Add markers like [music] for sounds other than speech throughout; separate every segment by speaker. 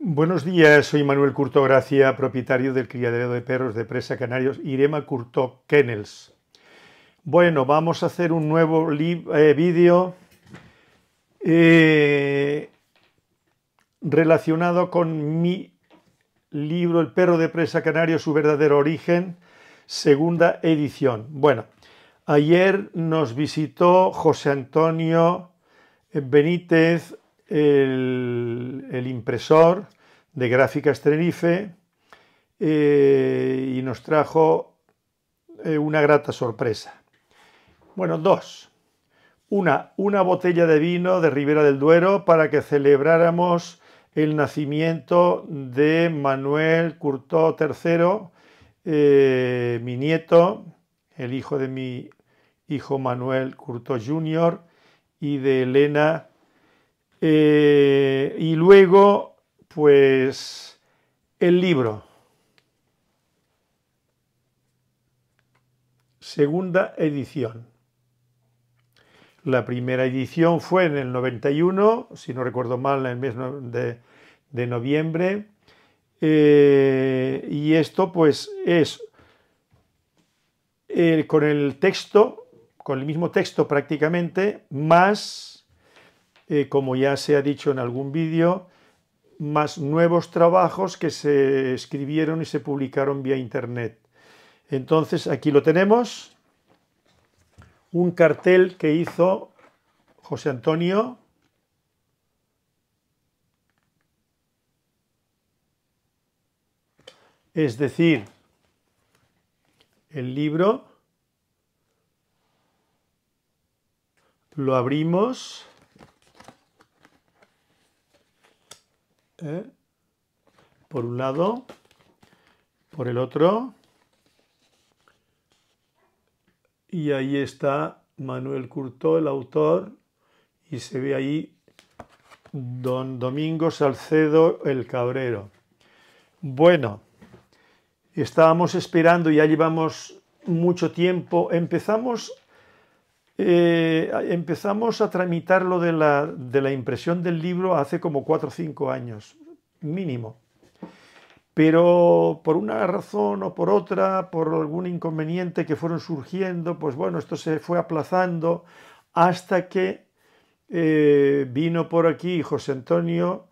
Speaker 1: Buenos días, soy Manuel Curto Gracia, propietario del criadero de perros de presa Canarios Irema Curto Kennels. Bueno, vamos a hacer un nuevo eh, vídeo eh, relacionado con mi libro El perro de presa canario, su verdadero origen, segunda edición. Bueno, ayer nos visitó José Antonio eh, Benítez el, impresor de gráficas Tenerife eh, y nos trajo eh, una grata sorpresa. Bueno, dos. Una, una botella de vino de Ribera del Duero para que celebráramos el nacimiento de Manuel Curtó III, eh, mi nieto, el hijo de mi hijo Manuel Curtó Jr. y de Elena eh, y luego, pues, el libro. Segunda edición. La primera edición fue en el 91, si no recuerdo mal, en el mes de, de noviembre. Eh, y esto pues es eh, con el texto, con el mismo texto prácticamente, más eh, como ya se ha dicho en algún vídeo, más nuevos trabajos que se escribieron y se publicaron vía Internet. Entonces, aquí lo tenemos, un cartel que hizo José Antonio es decir, el libro lo abrimos ¿eh? por un lado, por el otro, y ahí está Manuel Curtó, el autor, y se ve ahí don Domingo Salcedo el Cabrero. Bueno, estábamos esperando, ya llevamos mucho tiempo, empezamos eh, empezamos a tramitar lo de la, impresión del libro hace como 4 o 5 años, mínimo. Pero por una razón o por otra, por algún inconveniente que fueron surgiendo, pues bueno, esto se fue aplazando hasta que eh, vino por aquí José Antonio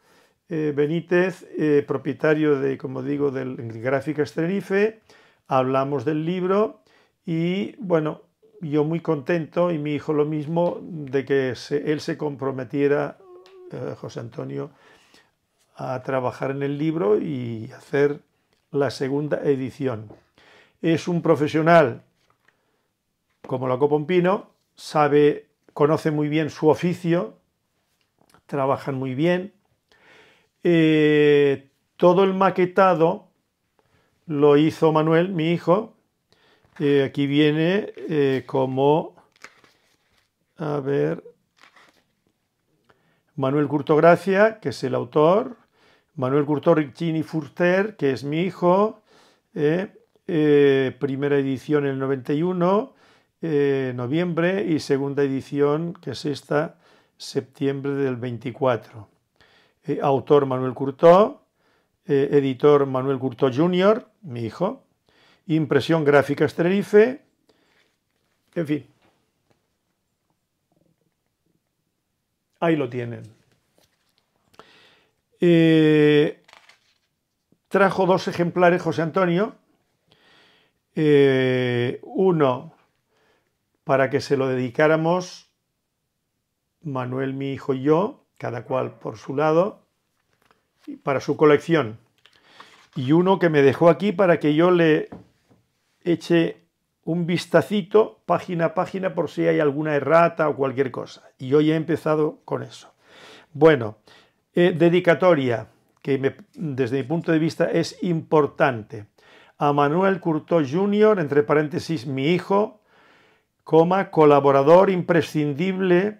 Speaker 1: eh, Benítez, propietario de, como digo, de Gráfica Tenerife, hablamos del libro y bueno, yo muy contento y mi hijo lo mismo de que él se comprometiera, eh, José Antonio, a trabajar en el libro y hacer la segunda edición. Es un profesional como lo Pompino, sabe, conoce muy bien su oficio, trabajan muy bien. Eh, todo el maquetado lo hizo Manuel, mi hijo, eh, aquí viene eh, como, a ver, Manuel Curto Gracia, que es el autor, Manuel Curto Riccini Furter, que es mi hijo, eh, primera edición en el 91, noviembre, y segunda edición, que es esta, septiembre del 24. autor Manuel Curto, editor Manuel Curto Jr., mi hijo, Impresión gráfica Tenerife, en fin. Ahí lo tienen. Eh, trajo dos ejemplares José Antonio. Eh, uno para que se lo dedicáramos Manuel, mi hijo y yo, cada cual por su lado, para su colección. Y uno que me dejó aquí para que yo le eche un vistacito página a página por si hay alguna errata o cualquier cosa. Y hoy he empezado con eso. Bueno, eh, dedicatoria, que desde mi punto de vista es importante. A Manuel Curtó Jr., entre paréntesis, mi hijo, coma, colaborador imprescindible,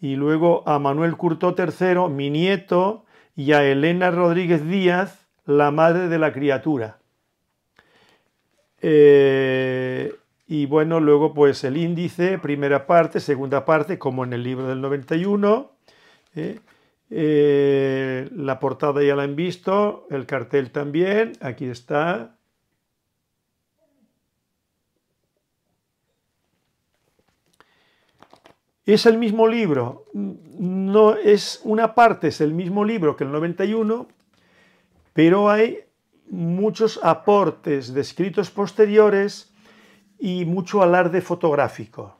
Speaker 1: y luego a Manuel Curtó III, mi nieto, y a Elena Rodríguez Díaz, la madre de la criatura. Eh, y bueno, luego pues el índice, primera parte, segunda parte, como en el libro del 91. ¿eh? Eh, la portada ya la han visto, el cartel también, aquí está. Es el mismo libro, no es una parte, es el mismo libro que el 91, pero hay muchos aportes de escritos posteriores y mucho alarde fotográfico.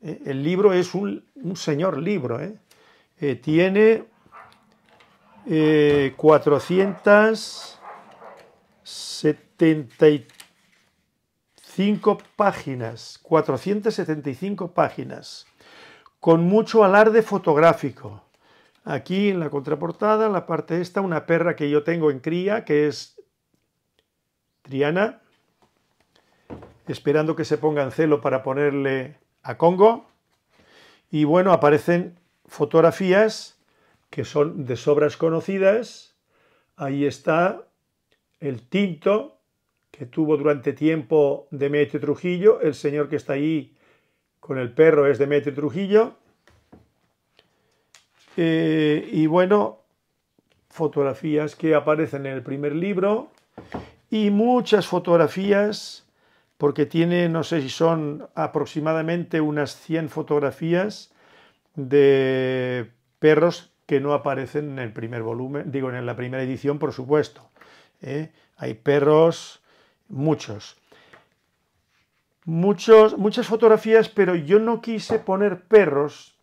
Speaker 1: Eh, el libro es un, señor libro. ¿eh? Eh, tiene 475 páginas, 475 páginas, con mucho alarde fotográfico. Aquí en la contraportada, en la parte esta, una perra que yo tengo en cría, que es Triana, esperando que se ponga en celo para ponerle a Congo. Y bueno, aparecen fotografías que son de sobras conocidas. Ahí está el tinto que tuvo durante tiempo Demetrio Trujillo, el señor que está ahí con el perro es Demetrio Trujillo, eh, y bueno, fotografías que aparecen en el primer libro y muchas fotografías, porque tiene, no sé si son aproximadamente unas 100 fotografías de perros que no aparecen en el primer volumen, digo, en la primera edición, por supuesto. ¿eh? Hay perros, muchos. Muchos, muchas fotografías, pero yo no quise poner perros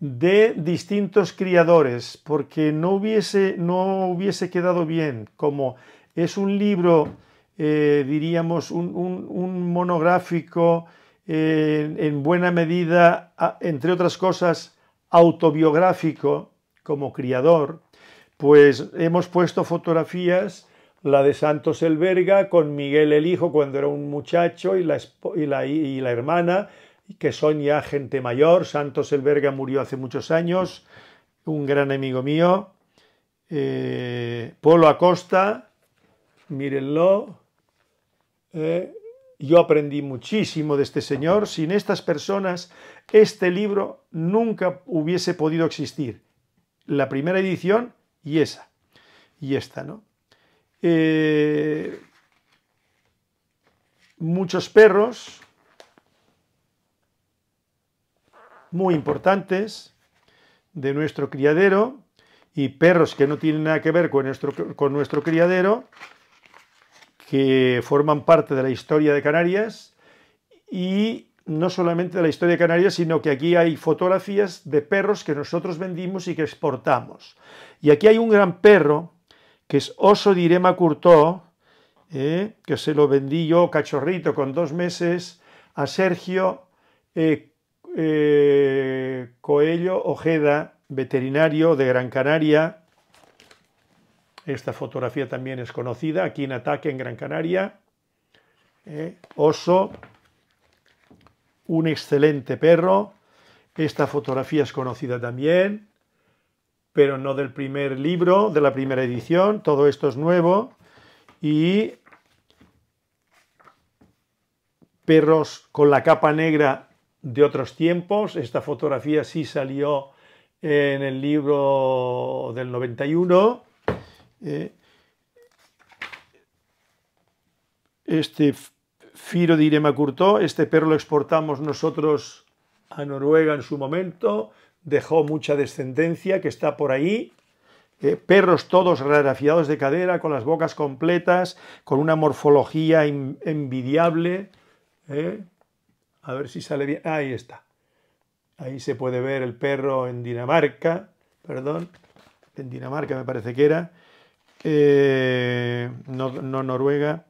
Speaker 1: de distintos criadores, porque no hubiese, no hubiese quedado bien, como es un libro, eh, diríamos, un, monográfico eh, en buena medida, entre otras cosas, autobiográfico como criador, pues hemos puesto fotografías, la de Santos el con Miguel el Hijo cuando era un muchacho y la hermana, que son ya gente mayor. Santos Elberga murió hace muchos años, un gran amigo mío. Eh, Polo Acosta, mírenlo. Eh, yo aprendí muchísimo de este señor. Sin estas personas, este libro nunca hubiese podido existir. La primera edición y esa. Y esta, ¿no? Eh, muchos perros, muy importantes de nuestro criadero y perros que no tienen nada que ver con nuestro, con nuestro criadero, que forman parte de la historia de Canarias y no solamente de la historia de Canarias, sino que aquí hay fotografías de perros que nosotros vendimos y que exportamos. Y aquí hay un gran perro, que es Oso Direma Curtó, eh, que se lo vendí yo cachorrito con dos meses a Sergio eh, Coelho Coello Ojeda, veterinario de Gran Canaria. Esta fotografía también es conocida, aquí en Ataque, en Gran Canaria. Eh, oso, un excelente perro. Esta fotografía es conocida también, pero no del primer libro, de la primera edición. Todo esto es nuevo. Y perros con la capa negra de otros tiempos. Esta fotografía sí salió en el libro del 91. Eh, este Firo de Irema este perro lo exportamos nosotros a Noruega en su momento, dejó mucha descendencia que está por ahí. Eh, perros todos rarafiados de cadera, con las bocas completas, con una morfología envidiable. Eh. A ver si sale bien. Ahí está. Ahí se puede ver el perro en Dinamarca. Perdón. En Dinamarca me parece que era. Eh, no, Noruega.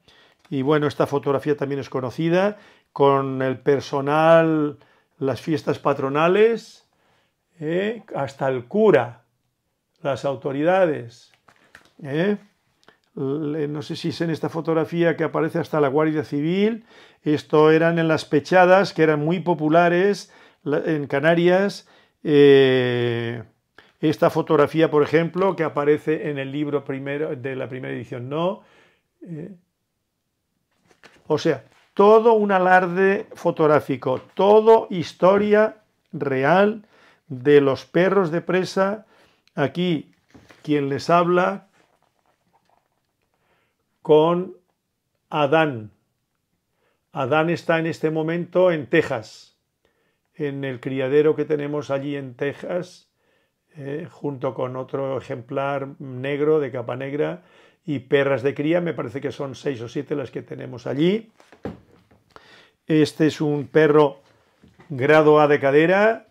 Speaker 1: Y bueno, esta fotografía también es conocida. Con el personal, las fiestas patronales. Eh, hasta el cura, las autoridades. ¿eh? Eh, no sé si es en esta fotografía que aparece hasta la Guardia Civil, esto eran en las pechadas que eran muy populares en Canarias. Eh, esta fotografía, por ejemplo, que aparece en el libro primero, de la primera edición, no. Eh, o sea, todo un alarde fotográfico, todo historia real de los perros de presa. Aquí quien les habla, con Adán. Adán está en este momento en Texas, en el criadero que tenemos allí en Texas, eh, junto con otro ejemplar negro de capa negra y perras de cría, me parece que son seis o siete las que tenemos allí. Este es un perro grado A de cadera,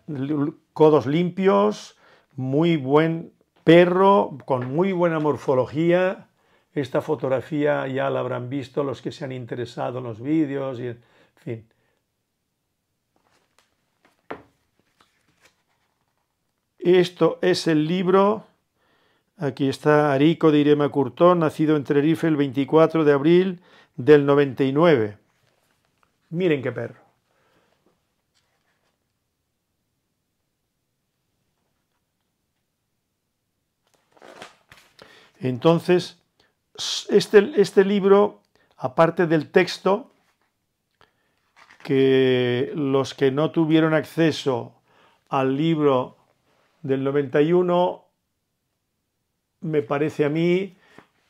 Speaker 1: codos limpios, muy buen perro, con muy buena morfología, esta fotografía ya la habrán visto los que se han interesado en los vídeos y fin. Esto es el libro. Aquí está Arico de Irema Curtón, nacido en Tenerife el 24 de abril del 99. Miren qué perro. Entonces, este, este libro, aparte del texto, que los que no tuvieron acceso al libro del 91, me parece a mí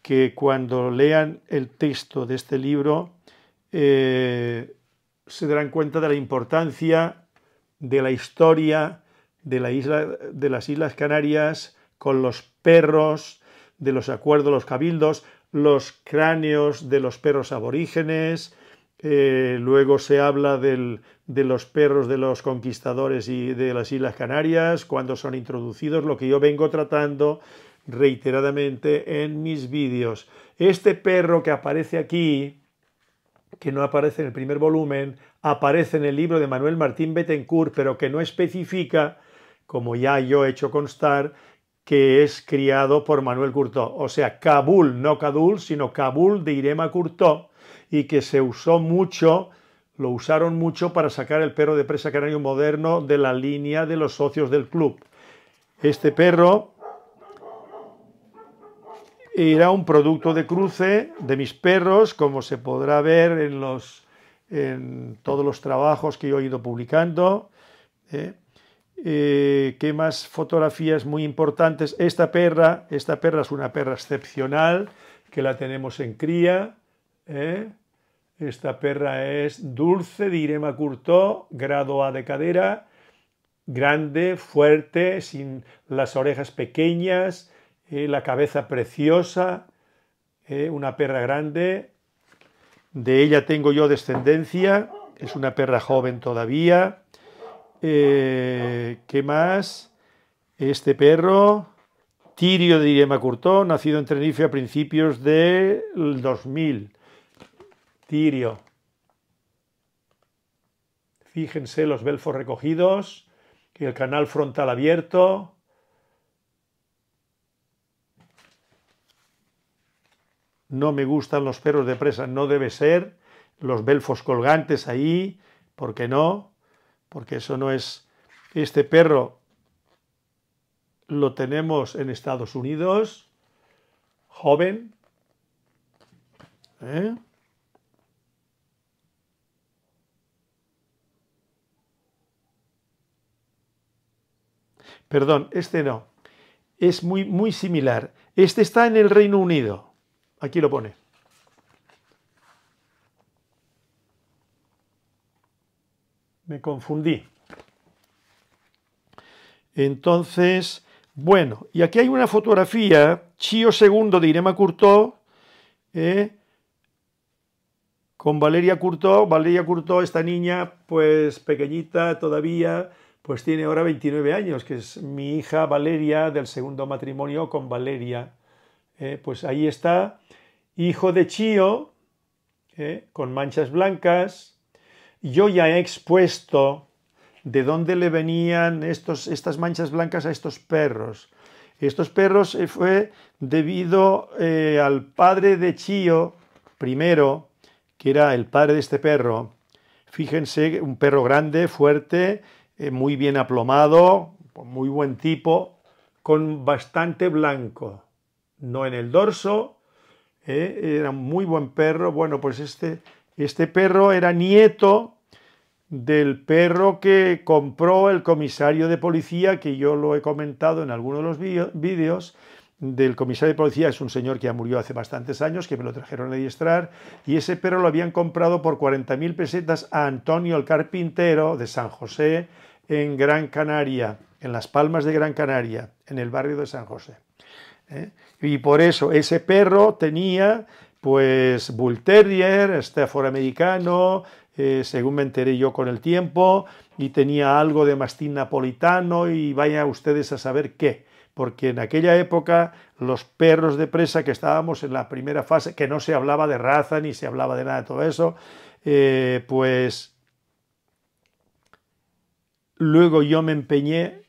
Speaker 1: que cuando lean el texto de este libro eh, se darán cuenta de la importancia de la historia de, de las Islas Canarias con los perros, de los acuerdos, los cabildos, los cráneos de los perros aborígenes, eh, luego se habla del, de los perros de los conquistadores y de las Islas Canarias, cuando son introducidos, lo que yo vengo tratando reiteradamente en mis vídeos. Este perro que aparece aquí, que no aparece en el primer volumen, aparece en el libro de Manuel Martín Betancourt, pero que no especifica, como ya yo he hecho constar, que es criado por Manuel Curtó. O sea, Kabul, no Kadul, sino Kabul de Irema Curtó, y que se usó mucho, lo usaron mucho para sacar el perro de presa canario moderno de la línea de los socios del club. Este perro era un producto de cruce de mis perros, como se podrá ver en, los, en todos los trabajos que yo he ido publicando. Eh, eh, ¿Qué más fotografías muy importantes? Esta perra, esta perra es una perra excepcional, que la tenemos en cría. ¿eh? Esta perra es dulce de Irema grado A de cadera, grande, fuerte, sin las orejas pequeñas, eh, la cabeza preciosa, una perra grande. De ella tengo yo descendencia, es una perra joven todavía eh, ¿Qué más? Este perro, Tirio de Irema nacido en Tenerife a principios del 2000. Tirio. Fíjense los belfos recogidos el canal frontal abierto. No me gustan los perros de presa, no debe ser. Los belfos colgantes ahí, ¿por qué no? porque eso no es, este perro lo tenemos en Estados Unidos, joven, ¿eh? Perdón, este no. Es muy, muy similar. Este está en el Reino Unido. Aquí lo pone. me confundí. Entonces, bueno, y aquí hay una fotografía, Chio II de Irema Curtó, eh, con Valeria Curto. Valeria Curto, esta niña, pues pequeñita todavía, pues tiene ahora 29 años, que es mi hija Valeria del segundo matrimonio con Valeria. Eh, pues ahí está, hijo de Chio, eh, con manchas blancas, yo ya he expuesto de dónde le venían estos, estas manchas blancas a estos perros. Estos perros eh, fue debido eh, al padre de Chío primero, que era el padre de este perro. Fíjense, un perro grande, fuerte, eh, muy bien aplomado, muy buen tipo, con bastante blanco, no en el dorso. era un muy buen perro. Bueno, pues este este perro era nieto del perro que compró el comisario de policía, que yo lo he comentado en alguno de los vídeos, del comisario de policía, es un señor que ya murió hace bastantes años, que me lo trajeron a adiestrar, y ese perro lo habían comprado por 40.000 pesetas a Antonio el carpintero de San José, en Gran Canaria, en las Palmas de Gran Canaria, en el barrio de San José. ¿eh? Y por eso ese perro tenía pues Bull Terrier, este afroamericano, eh, según me enteré yo con el tiempo, y tenía algo de mastín napolitano y vaya ustedes a saber qué, porque en aquella época los perros de presa que estábamos en la primera fase, que no se hablaba de raza ni se hablaba de nada de todo eso, eh, pues luego yo me empeñé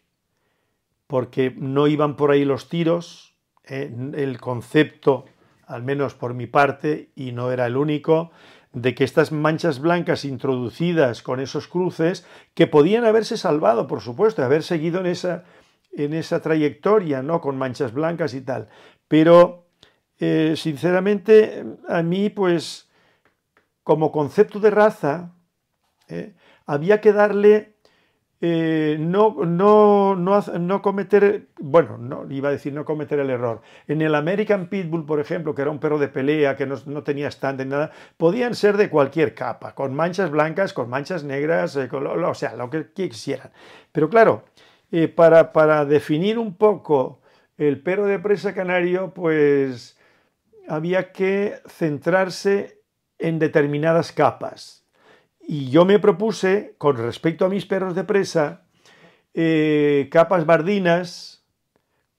Speaker 1: porque no iban por ahí los tiros, eh, el concepto al menos por mi parte, y no era el único, de que estas manchas blancas introducidas con esos cruces, que podían haberse salvado, por supuesto, haber seguido en esa, en esa trayectoria, ¿no? Con manchas blancas y tal. Pero, eh, sinceramente, a mí, pues, como concepto de raza, ¿eh? había que darle eh, no, no, cometer, bueno, no, iba a decir no cometer el error. En el American Pitbull, por ejemplo, que era un perro de pelea, que no, tenía stand ni nada, podían ser de cualquier capa, con manchas blancas, con manchas negras, eh, o sea, lo que, quisieran. Pero claro, eh, para, para definir un poco el perro de presa canario, pues había que centrarse en determinadas capas. Y yo me propuse, con respecto a mis perros de presa, eh, capas bardinas,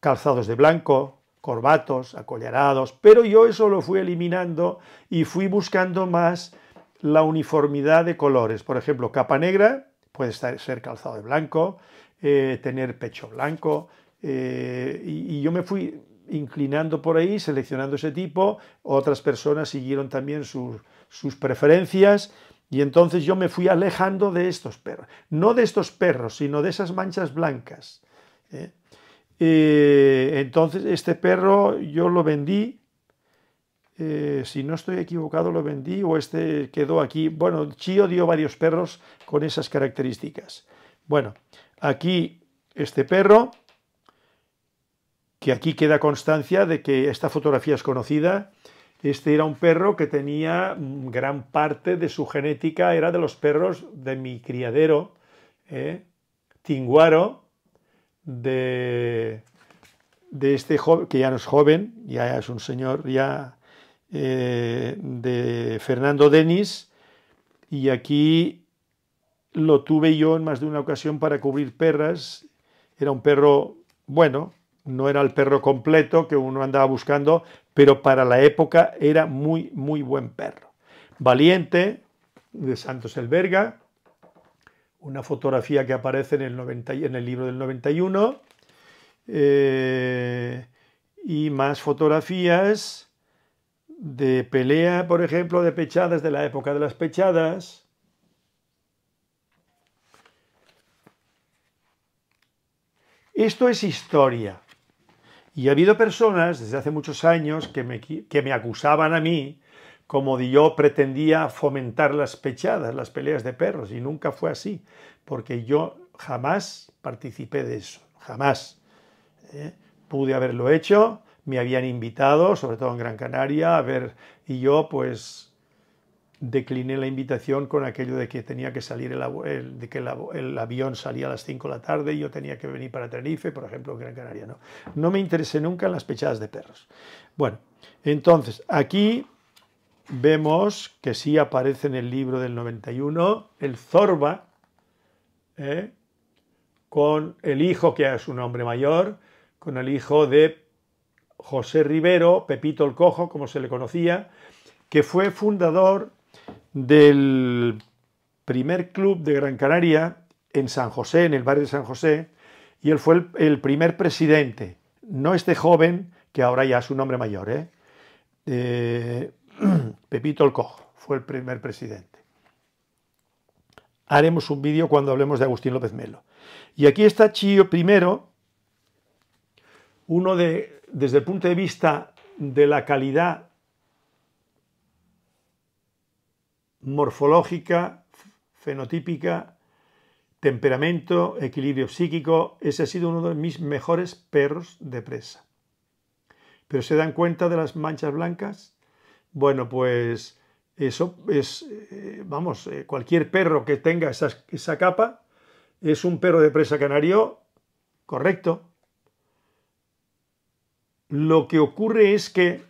Speaker 1: calzados de blanco, corbatos, acollarados, pero yo eso lo fui eliminando y fui buscando más la uniformidad de colores. Por ejemplo, capa negra, puede ser calzado de blanco, eh, tener pecho blanco, eh, y, yo me fui inclinando por ahí, seleccionando ese tipo, otras personas siguieron también sus, sus preferencias, y entonces yo me fui alejando de estos perros, no de estos perros, sino de esas manchas blancas. ¿eh? entonces este perro yo lo vendí, eh, si no estoy equivocado lo vendí o este quedó aquí. Bueno, Chio dio varios perros con esas características. Bueno, aquí este perro, que aquí queda constancia de que esta fotografía es conocida, este era un perro que tenía mm, gran parte de su genética, era de los perros de mi criadero, ¿eh? Tinguaro, de, este joven, que ya no es joven, ya es un señor, ya eh, de Fernando Denis, y aquí lo tuve yo en más de una ocasión para cubrir perras. Era un perro bueno, no era el perro completo que uno andaba buscando, pero para la época era muy, muy buen perro. Valiente, de Santos Elberga, una fotografía que aparece en el, 90, en el libro del 91, eh, y más fotografías de pelea, por ejemplo, de pechadas, de la época de las pechadas. Esto es historia. Y ha habido personas desde hace muchos años que me, que me acusaban a mí como de yo pretendía fomentar las pechadas, las peleas de perros, y nunca fue así, porque yo jamás participé de eso, jamás. ¿eh? Pude haberlo hecho, me habían invitado, sobre todo en Gran Canaria, a ver, y yo pues decliné la invitación con aquello de que tenía que salir el, de que el, avión salía a las 5 de la tarde y yo tenía que venir para Tenerife, por ejemplo, en Gran Canaria. No, no me interesé nunca en las pechadas de perros. Bueno, entonces aquí vemos que sí aparece en el libro del 91 el Zorba ¿eh? con el hijo, que es un hombre mayor, con el hijo de José Rivero, Pepito el Cojo, como se le conocía, que fue fundador del primer club de Gran Canaria en San José, en el barrio de San José, y él fue el, primer presidente, no este joven, que ahora ya es un hombre mayor, ¿eh? Eh, [clears throat] Pepito el Cojo fue el primer presidente. Haremos un vídeo cuando hablemos de Agustín López Melo. Y aquí está Chío primero, uno de, desde el punto de vista de la calidad morfológica, fenotípica, temperamento, equilibrio psíquico, ese ha sido uno de mis mejores perros de presa. ¿Pero se dan cuenta de las manchas blancas? Bueno, pues eso es, eh, vamos, eh, cualquier perro que tenga esa capa es un perro de presa canario, correcto. Lo que ocurre es que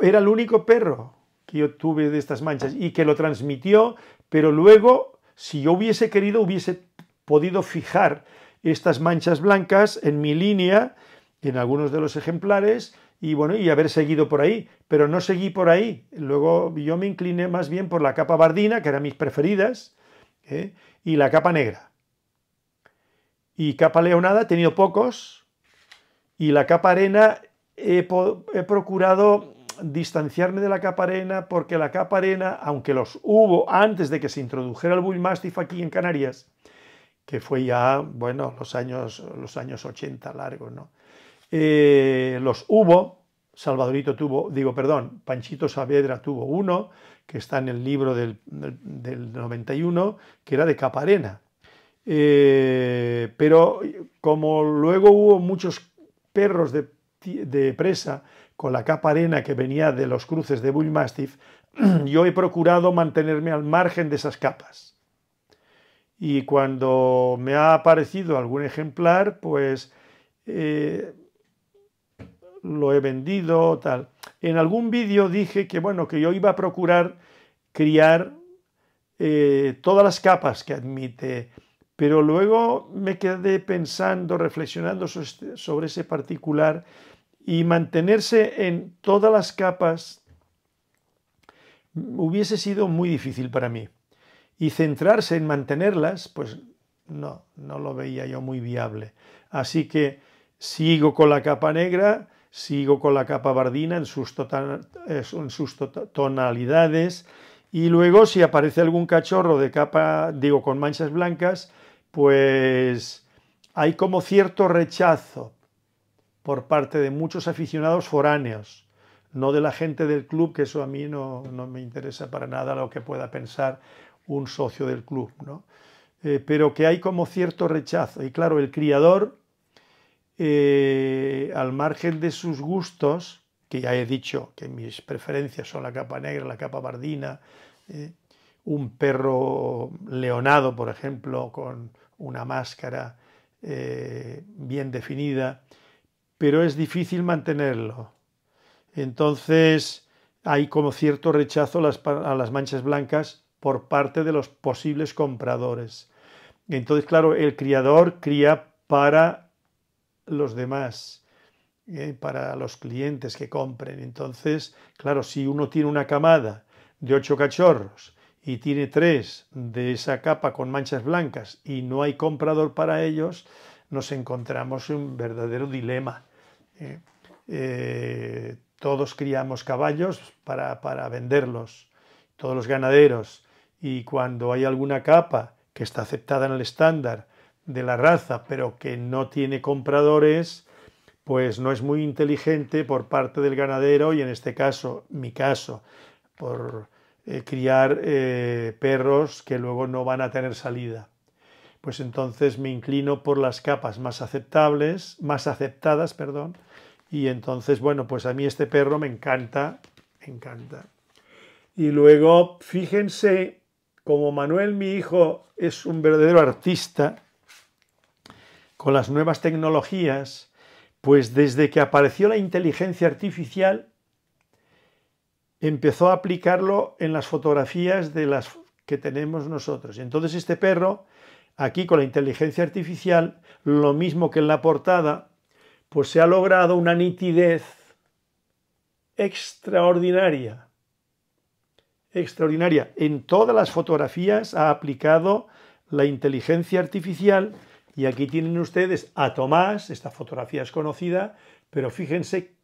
Speaker 1: era el único perro que yo tuve de estas manchas y que lo transmitió, pero luego, si yo hubiese querido, hubiese podido fijar estas manchas blancas en mi línea, en algunos de los ejemplares, y bueno, y haber seguido por ahí, pero no seguí por ahí. Luego yo me incliné más bien por la capa bardina, que eran mis preferidas, ¿eh? y la capa negra. Y capa leonada he tenido pocos, y la capa arena he procurado distanciarme de la caparena porque la capa aunque los hubo antes de que se introdujera el bullmastiff aquí en Canarias, que fue ya, bueno, los años, los años 80 largos, ¿no? Eh, los hubo, Salvadorito tuvo, digo, perdón, Panchito Saavedra tuvo uno, que está en el libro del, del, 91, que era de caparena eh, pero como luego hubo muchos perros de, de presa con la capa arena que venía de los cruces de Bullmastiff, [clears throat] yo he procurado mantenerme al margen de esas capas. Y cuando me ha aparecido algún ejemplar, pues eh, lo he vendido, tal. En algún vídeo dije que, bueno, que yo iba a procurar criar eh, todas las capas que admite, pero luego me quedé pensando, reflexionando sobre este, ese particular y mantenerse en todas las capas hubiese sido muy difícil para mí. Y centrarse en mantenerlas, pues no, no lo veía yo muy viable. Así que sigo con la capa negra, sigo con la capa bardina en sus, eh, tonalidades y luego si aparece algún cachorro de capa, digo, con manchas blancas, pues hay como cierto rechazo, por parte de muchos aficionados foráneos, no de la gente del club, que eso a mí no, me interesa para nada lo que pueda pensar un socio del club, eh, pero que hay como cierto rechazo. Y claro, el criador, eh, al margen de sus gustos, que ya he dicho que mis preferencias son la capa negra, la capa bardina, eh, un perro leonado, por ejemplo, con una máscara bien definida, pero es difícil mantenerlo. Entonces hay como cierto rechazo a las manchas blancas por parte de los posibles compradores. Entonces, claro, el criador cría para los demás, eh, para los clientes que compren. Entonces, claro, si uno tiene una camada de ocho cachorros y tiene tres de esa capa con manchas blancas y no hay comprador para ellos, nos encontramos en un verdadero dilema. Eh, eh, todos criamos caballos para, venderlos, todos los ganaderos, y cuando hay alguna capa que está aceptada en el estándar de la raza, pero que no tiene compradores, pues no es muy inteligente por parte del ganadero, y en este caso, mi caso, por eh, criar perros que luego no van a tener salida pues entonces me inclino por las capas más aceptables, más aceptadas, perdón, y entonces, bueno, pues a mí este perro me encanta, me encanta. Y luego, fíjense, como Manuel, mi hijo, es un verdadero artista, con las nuevas tecnologías, pues desde que apareció la inteligencia artificial, empezó a aplicarlo en las fotografías de las que tenemos nosotros. Y Entonces este perro, aquí con la inteligencia artificial, lo mismo que en la portada, pues se ha logrado una nitidez extraordinaria. Extraordinaria. En todas las fotografías ha aplicado la inteligencia artificial y aquí tienen ustedes a Tomás, esta fotografía es conocida, pero fíjense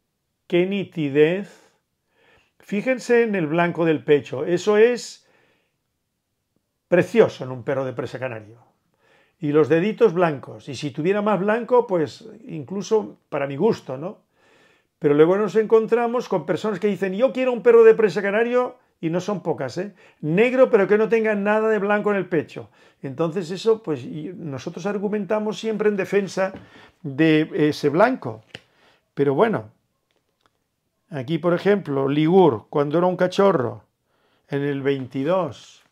Speaker 1: qué nitidez. Fíjense en el blanco del pecho, eso es precioso en un perro de presa canario y los deditos blancos. Y si tuviera más blanco, pues incluso para mi gusto, ¿no? Pero luego nos encontramos con personas que dicen, yo quiero un perro de presa canario, y no son pocas, ¿eh? Negro, pero que no tenga nada de blanco en el pecho. Entonces eso, pues nosotros argumentamos siempre en defensa de ese blanco. Pero bueno, aquí por ejemplo, Ligur, cuando era un cachorro, en el 22,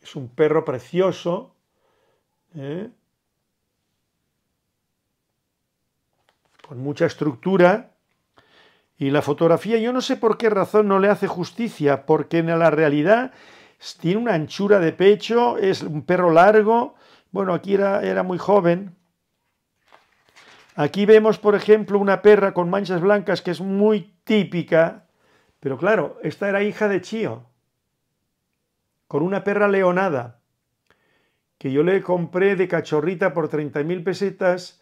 Speaker 1: es un perro precioso, ¿eh? con mucha estructura. Y la fotografía, yo no sé por qué razón no le hace justicia, porque en la realidad tiene una anchura de pecho, es un perro largo. Bueno, aquí era, era muy joven. Aquí vemos, por ejemplo, una perra con manchas blancas que es muy típica, pero claro, esta era hija de Chío con una perra leonada que yo le compré de cachorrita por 30.000 pesetas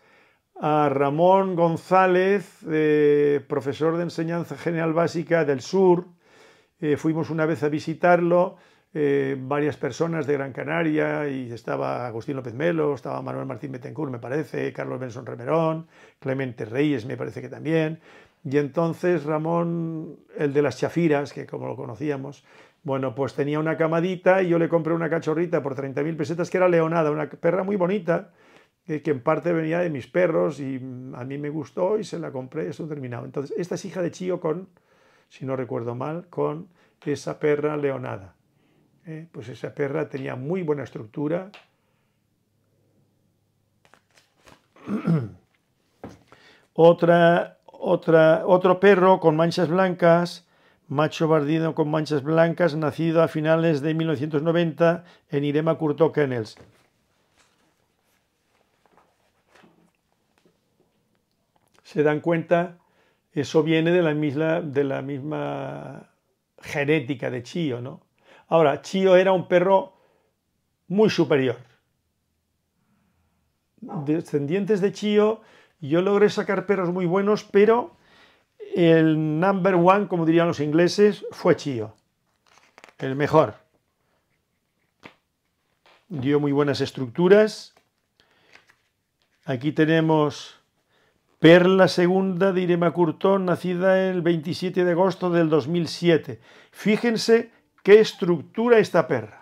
Speaker 1: a Ramón González, eh, profesor de enseñanza general básica del sur. Eh, fuimos una vez a visitarlo, eh, varias personas de Gran Canaria, y estaba Agustín López Melo, estaba Manuel Martín Betancourt, me parece, Carlos Benson Remerón, Clemente Reyes, me parece que también. Y entonces Ramón, el de las chafiras, que como lo conocíamos, bueno, pues tenía una camadita y yo le compré una cachorrita por 30.000 pesetas que era leonada, una perra muy bonita, que, en parte venía de mis perros y mm, a mí me gustó y se la compré, y eso terminado. Entonces, esta es hija de Chío con, si no recuerdo mal, con esa perra leonada. Eh, pues esa perra tenía muy buena estructura. [clears throat] otra, otra, otro perro con manchas blancas macho bardino con manchas blancas, nacido a finales de 1990 en Irema Curto Kennels. Se dan cuenta, eso viene de la misma, de la misma genética de Chio, ¿no? Ahora, Chio era un perro muy superior. Descendientes de Chio, yo logré sacar perros muy buenos, pero el number one, como dirían los ingleses, fue Chío, el mejor. Dio muy buenas estructuras. Aquí tenemos Perla Segunda de Irema nacida el 27 de agosto del 2007. Fíjense qué estructura esta perra.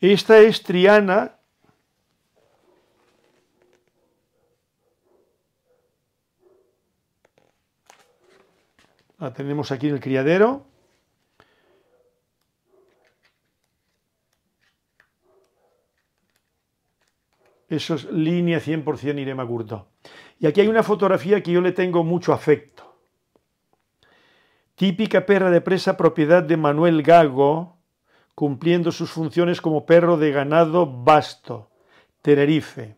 Speaker 1: Esta es Triana. La tenemos aquí en el criadero. Eso es línea 100% Irema Curto. Y aquí hay una fotografía que yo le tengo mucho afecto. Típica perra de presa propiedad de Manuel Gago, cumpliendo sus funciones como perro de ganado vasto, Tenerife.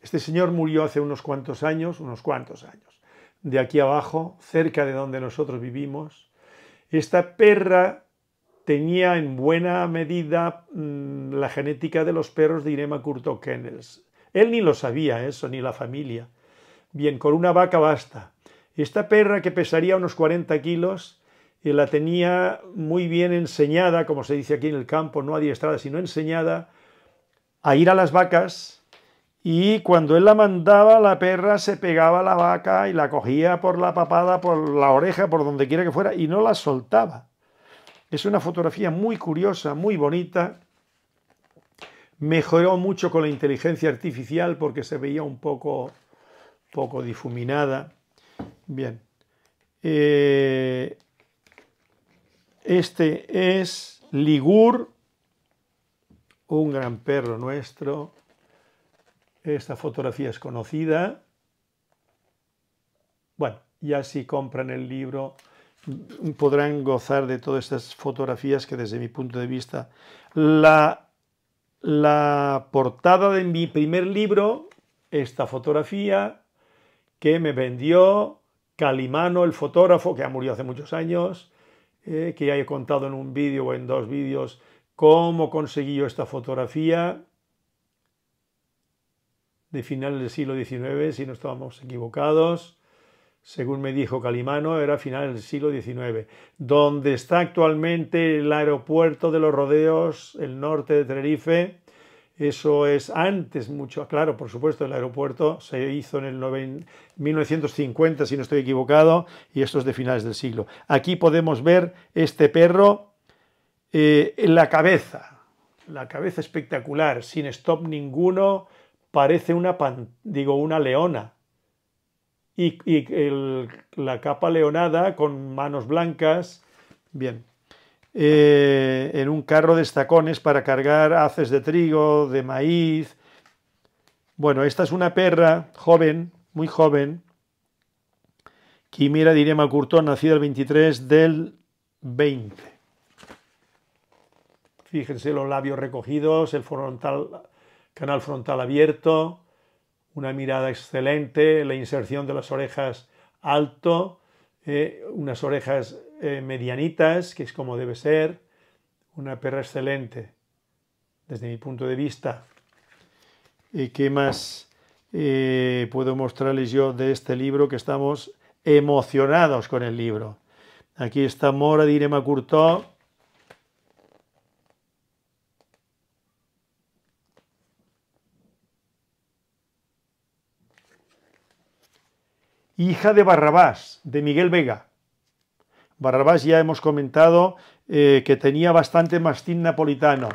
Speaker 1: Este señor murió hace unos cuantos años, unos cuantos años, de aquí abajo, cerca de donde nosotros vivimos. Esta perra tenía en buena medida mm, la genética de los perros de Irema Curto Kennels. Él ni lo sabía eso, ni la familia. Bien, con una vaca basta. Esta perra que pesaría unos 40 kilos y la tenía muy bien enseñada, como se dice aquí en el campo, no adiestrada, sino enseñada, a ir a las vacas y cuando él la mandaba, la perra se pegaba a la vaca y la cogía por la papada, por la oreja, por donde quiera que fuera, y no la soltaba. Es una fotografía muy curiosa, muy bonita. Mejoró mucho con la inteligencia artificial porque se veía un poco, poco difuminada. Bien. Eh, este es Ligur, un gran perro nuestro. Esta fotografía es conocida. Bueno, ya si compran el libro podrán gozar de todas estas fotografías que desde mi punto de vista la, la portada de mi primer libro, esta fotografía que me vendió Calimano, el fotógrafo, que ha murió hace muchos años, eh, que ya he contado en un vídeo o en dos vídeos cómo conseguí yo esta fotografía de final del siglo XIX, si no estábamos equivocados. Según me dijo Calimano, era final del siglo XIX, donde está actualmente el aeropuerto de los rodeos, el norte de Tenerife, eso es antes mucho, claro, por supuesto, el aeropuerto se hizo en el 1950, si no estoy equivocado, y esto es de finales del siglo. Aquí podemos ver este perro eh, en la cabeza, la cabeza espectacular, sin stop ninguno, parece una, digo, una leona. Y, la capa leonada con manos blancas, bien, eh, en un carro de estacones para cargar haces de trigo, de maíz. Bueno, esta es una perra joven, muy joven, Quimera Direma Curtón, nacida el 23 del 20. Fíjense los labios recogidos, el frontal, canal frontal abierto, una mirada excelente, la inserción de las orejas alto, eh, unas orejas eh, medianitas, que es como debe ser, una perra excelente, desde mi punto de vista. ¿Y qué más eh, puedo mostrarles yo de este libro? Que estamos emocionados con el libro. Aquí está Mora de Irema Hija de Barrabás, de Miguel Vega. Barrabás ya hemos comentado eh, que tenía bastante mastín napolitano.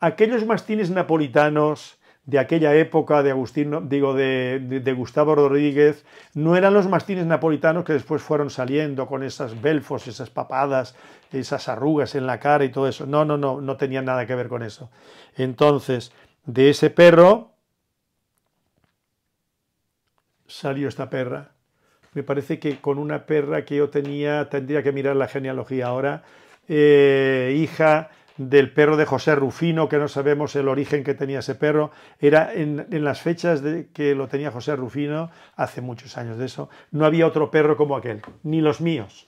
Speaker 1: Aquellos mastines napolitanos de aquella época de Agustín, digo, de, Gustavo Rodríguez, no eran los mastines napolitanos que después fueron saliendo con esas belfos, esas papadas, esas arrugas en la cara y todo eso. No, no, no, no tenía nada que ver con eso. Entonces, de ese perro salió esta perra me parece que con una perra que yo tenía, tendría que mirar la genealogía ahora, eh, hija del perro de José Rufino, que no sabemos el origen que tenía ese perro, era en, las fechas de que lo tenía José Rufino, hace muchos años de eso, no había otro perro como aquel, ni los míos,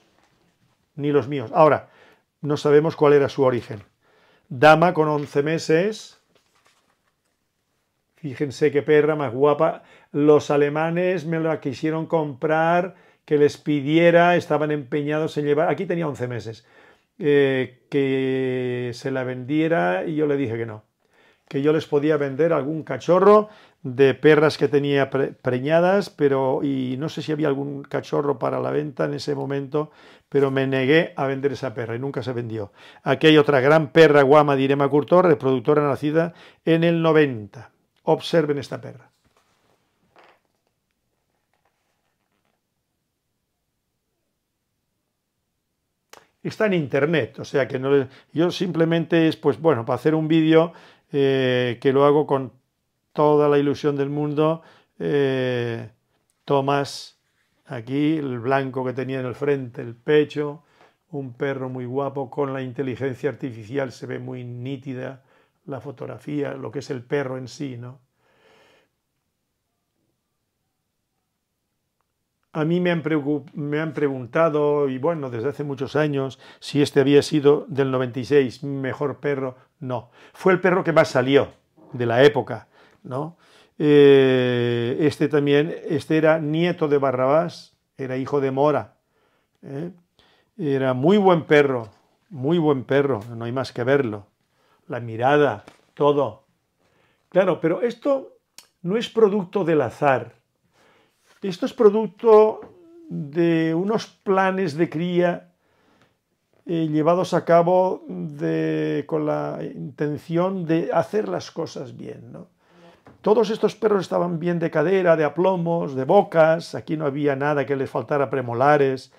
Speaker 1: ni los míos. Ahora, no sabemos cuál era su origen. Dama con 11 meses, fíjense qué perra más guapa, los alemanes me la quisieron comprar, que les pidiera, estaban empeñados en llevar, aquí tenía 11 meses, eh, que se la vendiera y yo le dije que no, que yo les podía vender algún cachorro de perras que tenía preñadas, pero y no sé si había algún cachorro para la venta en ese momento, pero me negué a vender esa perra y nunca se vendió. Aquí hay otra gran perra guama de Irema reproductora nacida en el 90. Observen esta perra. está en internet, o sea que no yo simplemente es, pues bueno, para hacer un vídeo eh, que lo hago con toda la ilusión del mundo, eh, tomas aquí el blanco que tenía en el frente, el pecho, un perro muy guapo, con la inteligencia artificial se ve muy nítida la fotografía, lo que es el perro en sí, ¿no? A mí me han, preguntado, y bueno, desde hace muchos años, si este había sido del 96 mejor perro. No, fue el perro que más salió de la época, ¿no? Eh, este también, este era nieto de Barrabás, era hijo de Mora. ¿eh? Era muy buen perro, muy buen perro, no hay más que verlo. La mirada, todo. Claro, pero esto no es producto del azar esto es producto de unos planes de cría eh, llevados a cabo con la intención de hacer las cosas bien. Todos estos perros estaban bien de cadera, de aplomos, de bocas, aquí no había nada que les faltara premolares,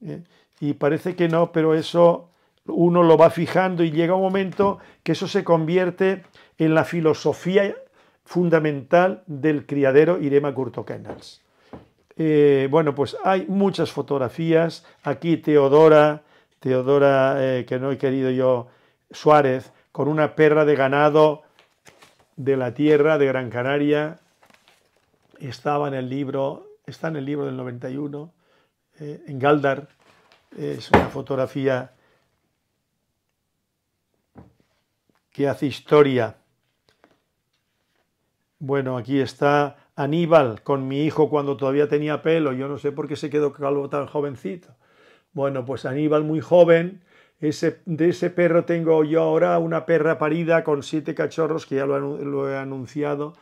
Speaker 1: ¿eh? y parece que no, pero eso uno lo va fijando y llega un momento que eso se convierte en la filosofía fundamental del criadero Irema Curto eh, bueno, pues hay muchas fotografías. Aquí Teodora, Teodora, eh, que no he querido yo, Suárez, con una perra de ganado de la tierra de Gran Canaria. Estaba en el libro, está en el libro del 91, eh, en Galdar. Es una fotografía que hace historia. Bueno, aquí está Aníbal con mi hijo cuando todavía tenía pelo, yo no sé por qué se quedó calvo tan jovencito. Bueno, pues Aníbal muy joven, ese, de ese perro tengo yo ahora una perra parida con siete cachorros, que ya lo, he anunciado.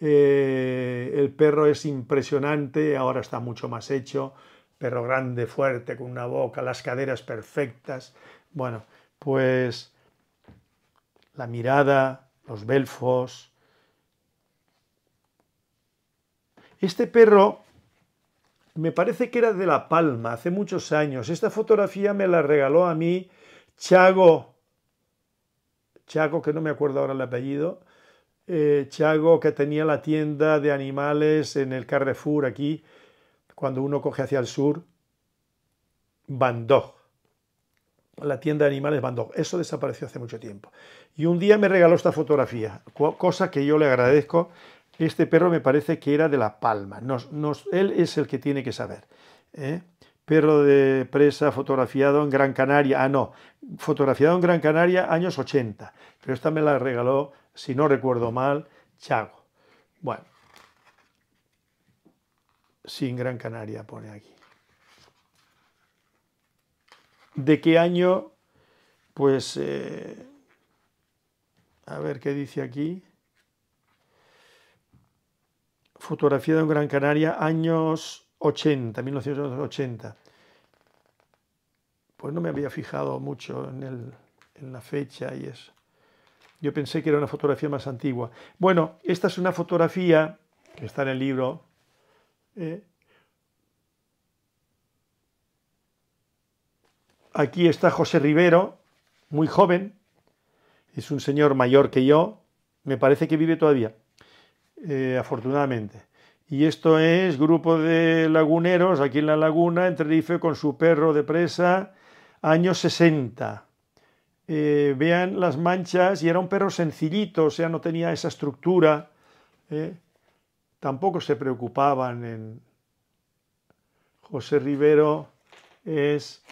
Speaker 1: Eh, el perro es impresionante, ahora está mucho más hecho, perro grande, fuerte, con una boca, las caderas perfectas. Bueno, pues la mirada, los belfos, Este perro me parece que era de La Palma, hace muchos años. Esta fotografía me la regaló a mí Chago, Chago, que no me acuerdo ahora el apellido, eh, Chago que tenía la tienda de animales en el Carrefour aquí, cuando uno coge hacia el sur, Bandog, La tienda de animales Bandog. Eso desapareció hace mucho tiempo. Y un día me regaló esta fotografía, cosa que yo le agradezco este perro me parece que era de La Palma. Nos, él es el que tiene que saber. ¿eh? Perro de presa fotografiado en Gran Canaria. Ah, no. Fotografiado en Gran Canaria años 80. Pero esta me la regaló, si no recuerdo mal, Chago. Bueno. Sin Gran Canaria pone aquí. ¿De qué año? Pues... Eh, a ver qué dice aquí. Fotografía de un Gran Canaria años 80, 1980. Pues no me había fijado mucho en, la fecha y eso. Yo pensé que era una fotografía más antigua. Bueno, esta es una fotografía que está en el libro. Eh, aquí está José Rivero, muy joven. Es un señor mayor que yo. Me parece que vive todavía. Eh, afortunadamente. Y esto es grupo de laguneros aquí en la laguna, en Tenerife, con su perro de presa, años 60. Eh, vean las manchas, y era un perro sencillito, o sea, no tenía esa estructura. Eh. Tampoco se preocupaban en... José Rivero es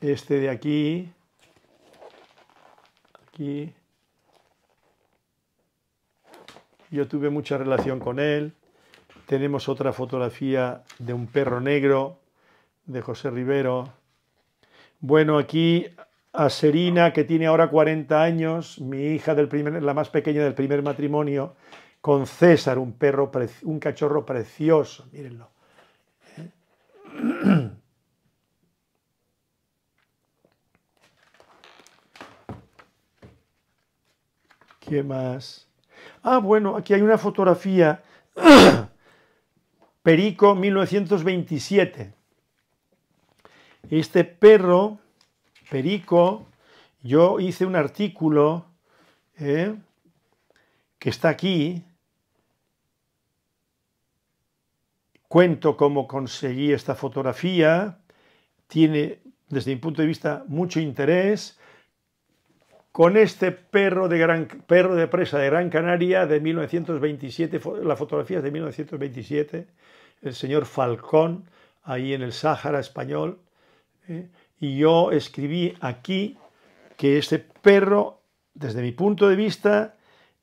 Speaker 1: este de aquí. Aquí. yo tuve mucha relación con él. Tenemos otra fotografía de un perro negro de José Rivero. Bueno, aquí a Serina, que tiene ahora 40 años, mi hija, del primer, la más pequeña del primer matrimonio, con César, un, perro, un cachorro precioso, mírenlo. ¿Qué más? Ah, bueno, aquí hay una fotografía. [clears throat] Perico 1927. Este perro, Perico, yo hice un artículo eh, que está aquí. Cuento cómo conseguí esta fotografía. Tiene, desde mi punto de vista, mucho interés con este perro de, gran, perro de presa de Gran Canaria de 1927, la fotografía es de 1927, el señor Falcón, ahí en el Sáhara español, eh, y yo escribí aquí que este perro, desde mi punto de vista,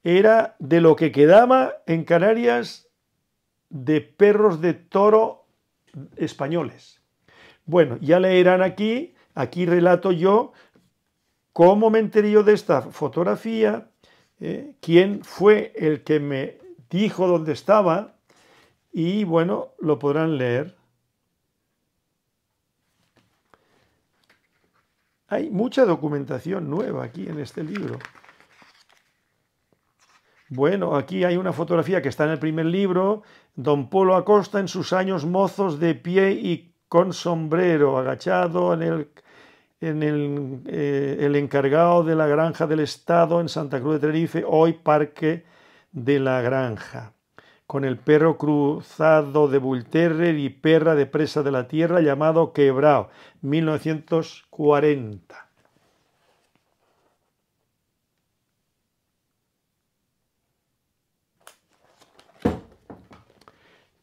Speaker 1: era de lo que quedaba en Canarias de perros de toro españoles. Bueno, ya leerán aquí, aquí relato yo ¿Cómo me enteré yo de esta fotografía? ¿Eh? ¿Quién fue el que me dijo dónde estaba? Y bueno, lo podrán leer. Hay mucha documentación nueva aquí en este libro. Bueno, aquí hay una fotografía que está en el primer libro. Don Polo Acosta en sus años mozos de pie y con sombrero, agachado en el en eh, el, encargado de la granja del Estado en Santa Cruz de Tenerife, hoy Parque de la Granja, con el perro cruzado de Bulterrer y perra de presa de la tierra llamado Quebrao, 1940.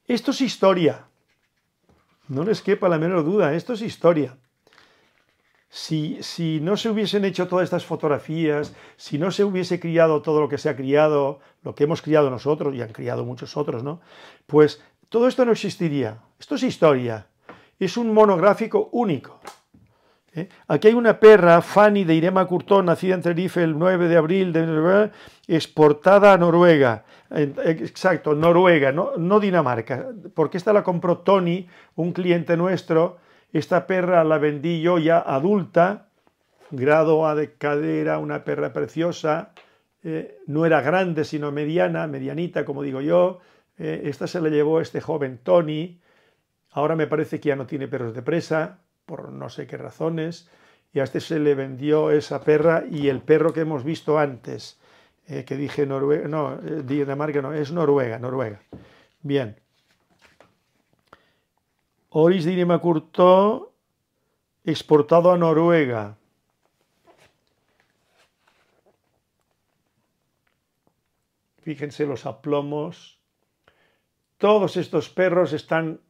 Speaker 1: Esto es historia. No les quepa la menor duda, esto es historia. Si, no se hubiesen hecho todas estas fotografías, si no se hubiese criado todo lo que se ha criado, lo que hemos criado nosotros y han criado muchos otros, ¿no? Pues todo esto no existiría. Esto es historia. Es un monográfico único. ¿eh? Aquí hay una perra, Fanny de Irema Curtón, nacida en Tenerife el 9 de abril de exportada a Noruega. Eh, exacto, Noruega, no Dinamarca, porque esta la compró Tony, un cliente nuestro, esta perra la vendí yo ya adulta, grado A de cadera, una perra preciosa, eh, no era grande sino mediana, medianita como digo yo, eh, esta se la llevó este joven Tony, ahora me parece que ya no tiene perros de presa, por no sé qué razones, y a este se le vendió esa perra y el perro que hemos visto antes, eh, que dije Noruega, no, Dinamarca no, es Noruega, Noruega. Bien. Oris de exportado a Noruega. Fíjense los aplomos. Todos estos perros están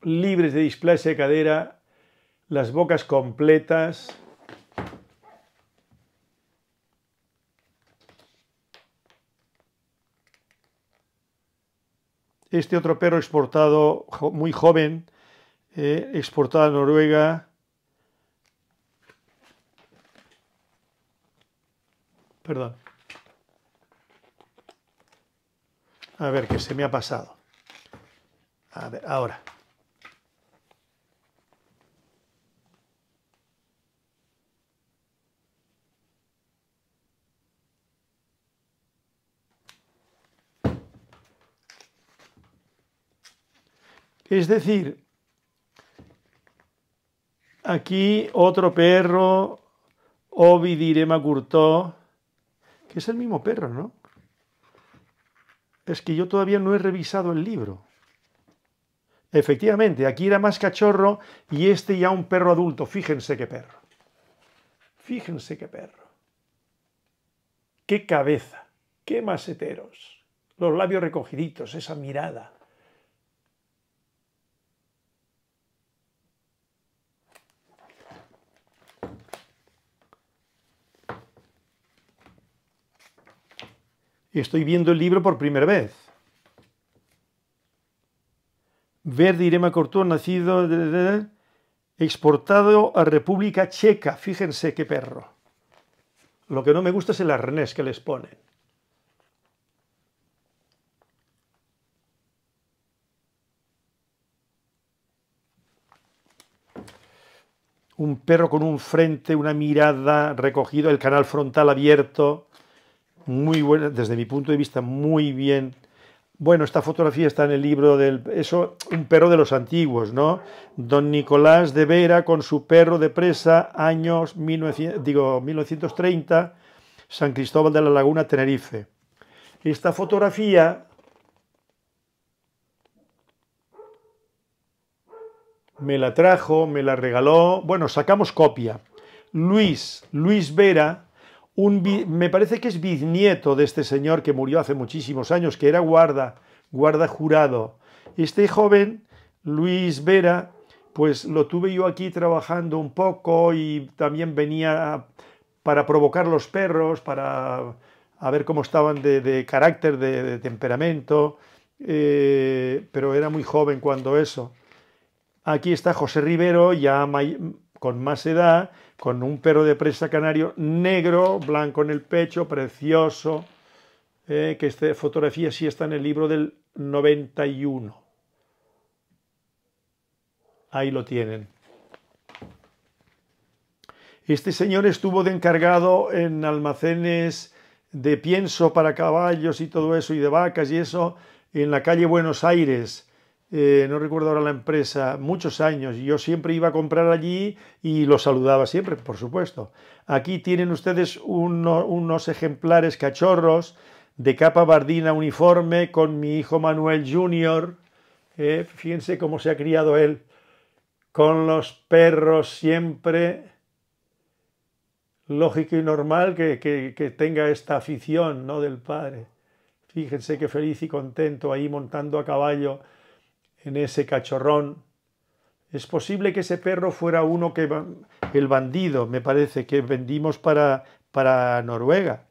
Speaker 1: libres de displasia de cadera, las bocas completas, Este otro perro exportado, muy joven, eh, exportado a Noruega. Perdón. A ver, que se me ha pasado. A ver, ahora. Es decir, aquí otro perro, Ovidirema Curtó, que es el mismo perro, ¿no? Es que yo todavía no he revisado el libro. Efectivamente, aquí era más cachorro y este ya un perro adulto. Fíjense qué perro. Fíjense qué perro. Qué cabeza. Qué maseteros. Los labios recogiditos, esa mirada. Estoy viendo el libro por primera vez. Verde Irema cortón nacido, exportado a República Checa. Fíjense qué perro. Lo que no me gusta es el arnés que les ponen. un perro con un frente, una mirada recogido, el canal frontal abierto, muy buena, desde mi punto de vista, muy bien. Bueno, esta fotografía está en el libro del... Eso, un perro de los antiguos, ¿no? Don Nicolás de Vera con su perro de presa, años digo, 1930, San Cristóbal de la Laguna, Tenerife. Esta fotografía me la trajo, me la regaló, bueno, sacamos copia. Luis, Luis Vera, me parece que es bisnieto de este señor que murió hace muchísimos años, que era guarda, guarda jurado. Este joven, Luis Vera, pues lo tuve yo aquí trabajando un poco y también venía para provocar los perros, para a ver cómo estaban de, carácter, de, temperamento, eh, pero era muy joven cuando eso. Aquí está José Rivero, ya con más edad, con un perro de presa canario negro, blanco en el pecho, precioso, eh, que esta fotografía sí está en el libro del 91. Ahí lo tienen. Este señor estuvo de encargado en almacenes de pienso para caballos y todo eso, y de vacas y eso, en la calle Buenos Aires, eh, no recuerdo ahora la empresa, muchos años. Yo siempre iba a comprar allí y lo saludaba siempre, por supuesto. Aquí tienen ustedes unos ejemplares cachorros de capa bardina uniforme con mi hijo Manuel Jr. fíjense cómo se ha criado él con los perros siempre. Lógico y normal que, tenga esta afición ¿no? del padre. Fíjense qué feliz y contento ahí montando a caballo en ese cachorrón. Es posible que ese perro fuera uno que el bandido, me parece, que vendimos para, Noruega,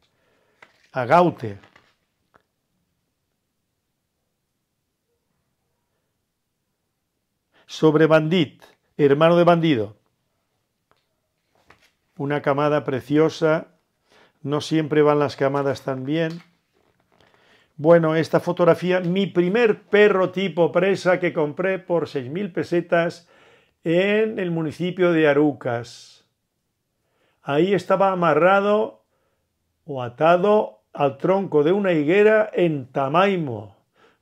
Speaker 1: a Gaute. Sobre Bandit, hermano de bandido. Una camada preciosa. No siempre van las camadas tan bien. Bueno, esta fotografía, mi primer perro tipo presa que compré por 6.000 pesetas en el municipio de Arucas. Ahí estaba amarrado o atado al tronco de una higuera en Tamaimo,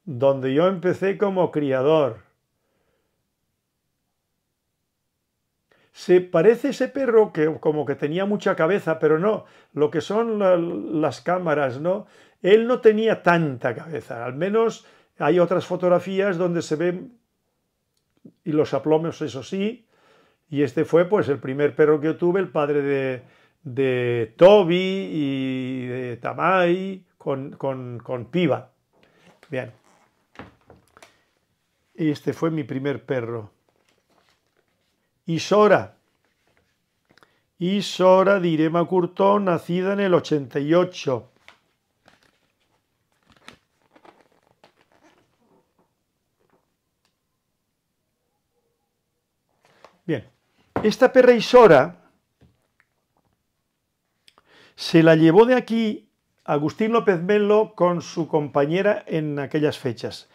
Speaker 1: donde yo empecé como criador. se parece ese perro que como que tenía mucha cabeza, pero no, lo que son las cámaras, ¿no? Él no tenía tanta cabeza, al menos hay otras fotografías donde se ven y los aplomos, eso sí, y este fue pues el primer perro que tuve, el padre de, de Toby y de Tamay con, Piba. Bien. Y este fue mi primer perro. Isora. Isora Direma Curtón, nacida en el 88. Bien, esta perreisora se la llevó de aquí Agustín López Melo con su compañera en aquellas fechas.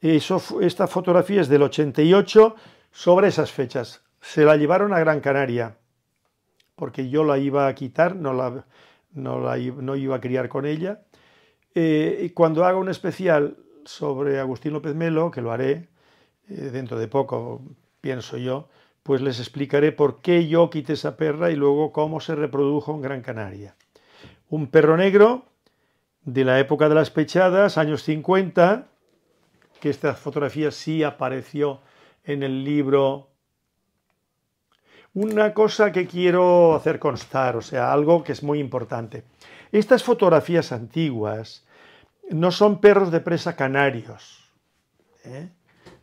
Speaker 1: esta fotografía es del 88 sobre esas fechas. Se la llevaron a Gran Canaria porque yo la iba a quitar, no, la, iba a criar con ella. Eh, y cuando haga un especial sobre Agustín López Melo, que lo haré eh, dentro de poco, pienso yo, pues les explicaré por qué yo quité esa perra y luego cómo se reprodujo en Gran Canaria. Un perro negro de la época de las pechadas, años 50, que esta fotografía sí apareció en el libro. Una cosa que quiero hacer constar, o sea, algo que es muy importante. Estas fotografías antiguas no son perros de presa canarios. ¿eh?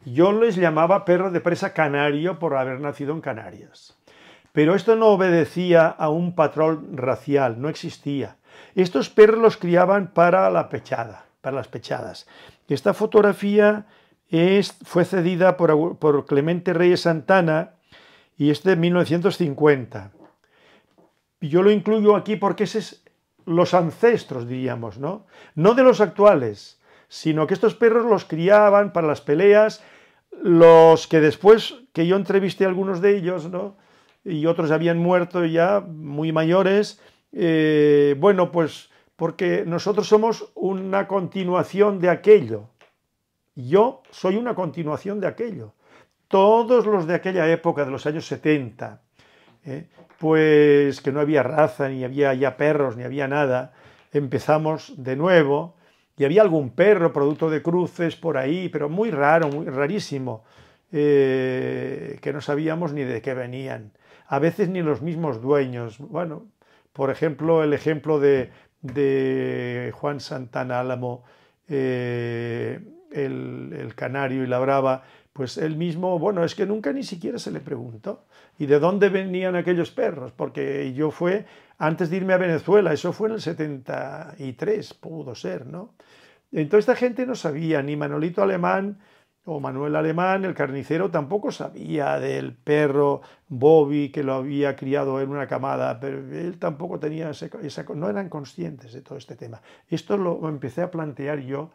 Speaker 1: Yo les llamaba perro de presa canario por haber nacido en Canarias. Pero esto no obedecía a un patrón racial, no existía. Estos perros los criaban para la pechada, para las pechadas. Esta fotografía fue cedida por, Clemente Reyes Santana y es de 1950. Yo lo incluyo aquí porque ese es los ancestros, diríamos, ¿no? No de los actuales, sino que estos perros los criaban para las peleas, los que después, que yo entrevisté a algunos de ellos, ¿no? y otros habían muerto ya muy mayores, eh, bueno, pues porque nosotros somos una continuación de aquello. Yo soy una continuación de aquello. Todos los de aquella época, de los años 70, ¿eh? pues que no había raza, ni había ya perros, ni había nada, empezamos de nuevo y había algún perro producto de cruces por ahí, pero muy raro, muy rarísimo, eh, que no sabíamos ni de qué venían. A veces ni los mismos dueños. Bueno, por ejemplo, el ejemplo de, de Juan Santana Álamo, eh, el, el, canario y la brava, pues él mismo, bueno, es que nunca ni siquiera se le preguntó. ¿Y de dónde venían aquellos perros? Porque yo fue antes de irme a Venezuela, eso fue en el 73, pudo ser, ¿no? Entonces esta gente no sabía, ni Manolito Alemán o Manuel Alemán, el carnicero, tampoco sabía del perro Bobby que lo había criado en una camada, pero él tampoco tenía esa... no eran conscientes de todo este tema. Esto lo empecé a plantear yo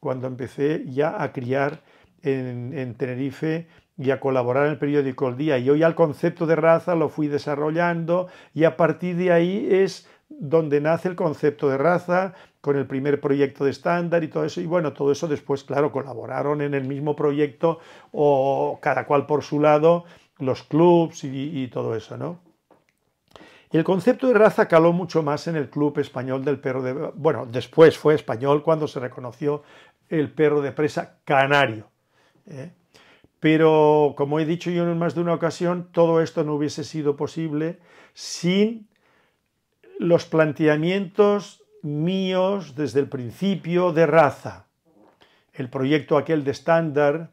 Speaker 1: cuando empecé ya a criar en, en Tenerife y a colaborar en el periódico El Día. Y hoy al concepto de raza lo fui desarrollando y a partir de ahí es donde nace el concepto de raza con el primer proyecto de estándar y todo eso. Y bueno, todo eso después, claro, colaboraron en el mismo proyecto o cada cual por su lado, los clubs y, todo eso, ¿no? El concepto de raza caló mucho más en el club español del perro de... Bueno, después fue español cuando se reconoció el perro de presa canario. ¿eh? Pero, como he dicho yo en más de una ocasión, todo esto no hubiese sido posible sin los planteamientos míos desde el principio de raza. El proyecto aquel de estándar,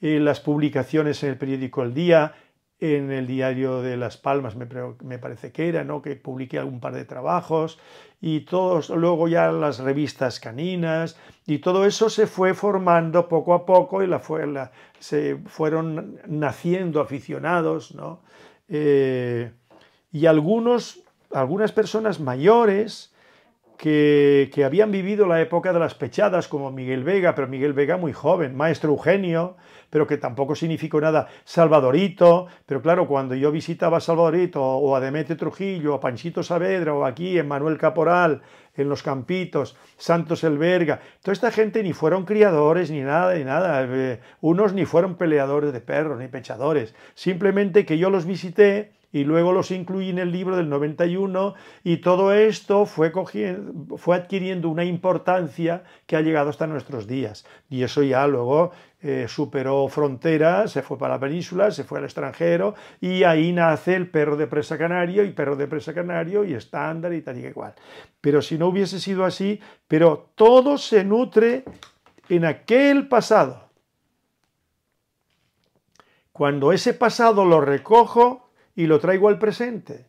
Speaker 1: eh, las publicaciones en el periódico El Día, en el diario de Las Palmas, me, parece que era, ¿no? que publiqué algún par de trabajos, y todos, luego ya las revistas caninas, y todo eso se fue formando poco a poco y la, fue, la se fueron naciendo aficionados, ¿no? Eh, y algunos, algunas personas mayores que, que habían vivido la época de las pechadas, como Miguel Vega, pero Miguel Vega muy joven, Maestro Eugenio, pero que tampoco significó nada. Salvadorito, pero claro, cuando yo visitaba a Salvadorito o a Demete Trujillo, a Panchito Saavedra o aquí en Manuel Caporal, en Los Campitos, Santos Elberga, toda esta gente ni fueron criadores ni nada, ni nada. Eh, unos ni fueron peleadores de perros ni pechadores. Simplemente que yo los visité y luego los incluí en el libro del 91 y todo esto fue, fue adquiriendo una importancia que ha llegado hasta nuestros días. Y eso ya luego eh, superó fronteras, se fue para la península, se fue al extranjero y ahí nace el perro de presa canario y perro de presa canario y estándar y tal y que Pero si no hubiese sido así, pero todo se nutre en aquel pasado. Cuando ese pasado lo recojo, y lo traigo al presente.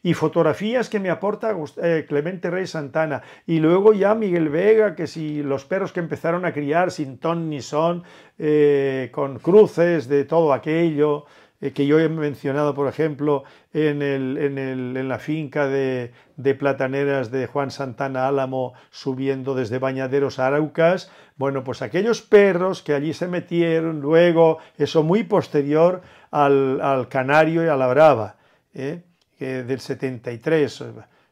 Speaker 1: Y fotografías que me aporta eh, Clemente Rey Santana. Y luego ya Miguel Vega, que si los perros que empezaron a criar sin ton ni son, eh, con cruces de todo aquello, eh, que yo he mencionado, por ejemplo, en, el, en, la finca de, de, plataneras de Juan Santana Álamo, subiendo desde Bañaderos a Araucas, bueno, pues aquellos perros que allí se metieron, luego, eso muy posterior al, Canario y a la Brava, ¿eh? del 73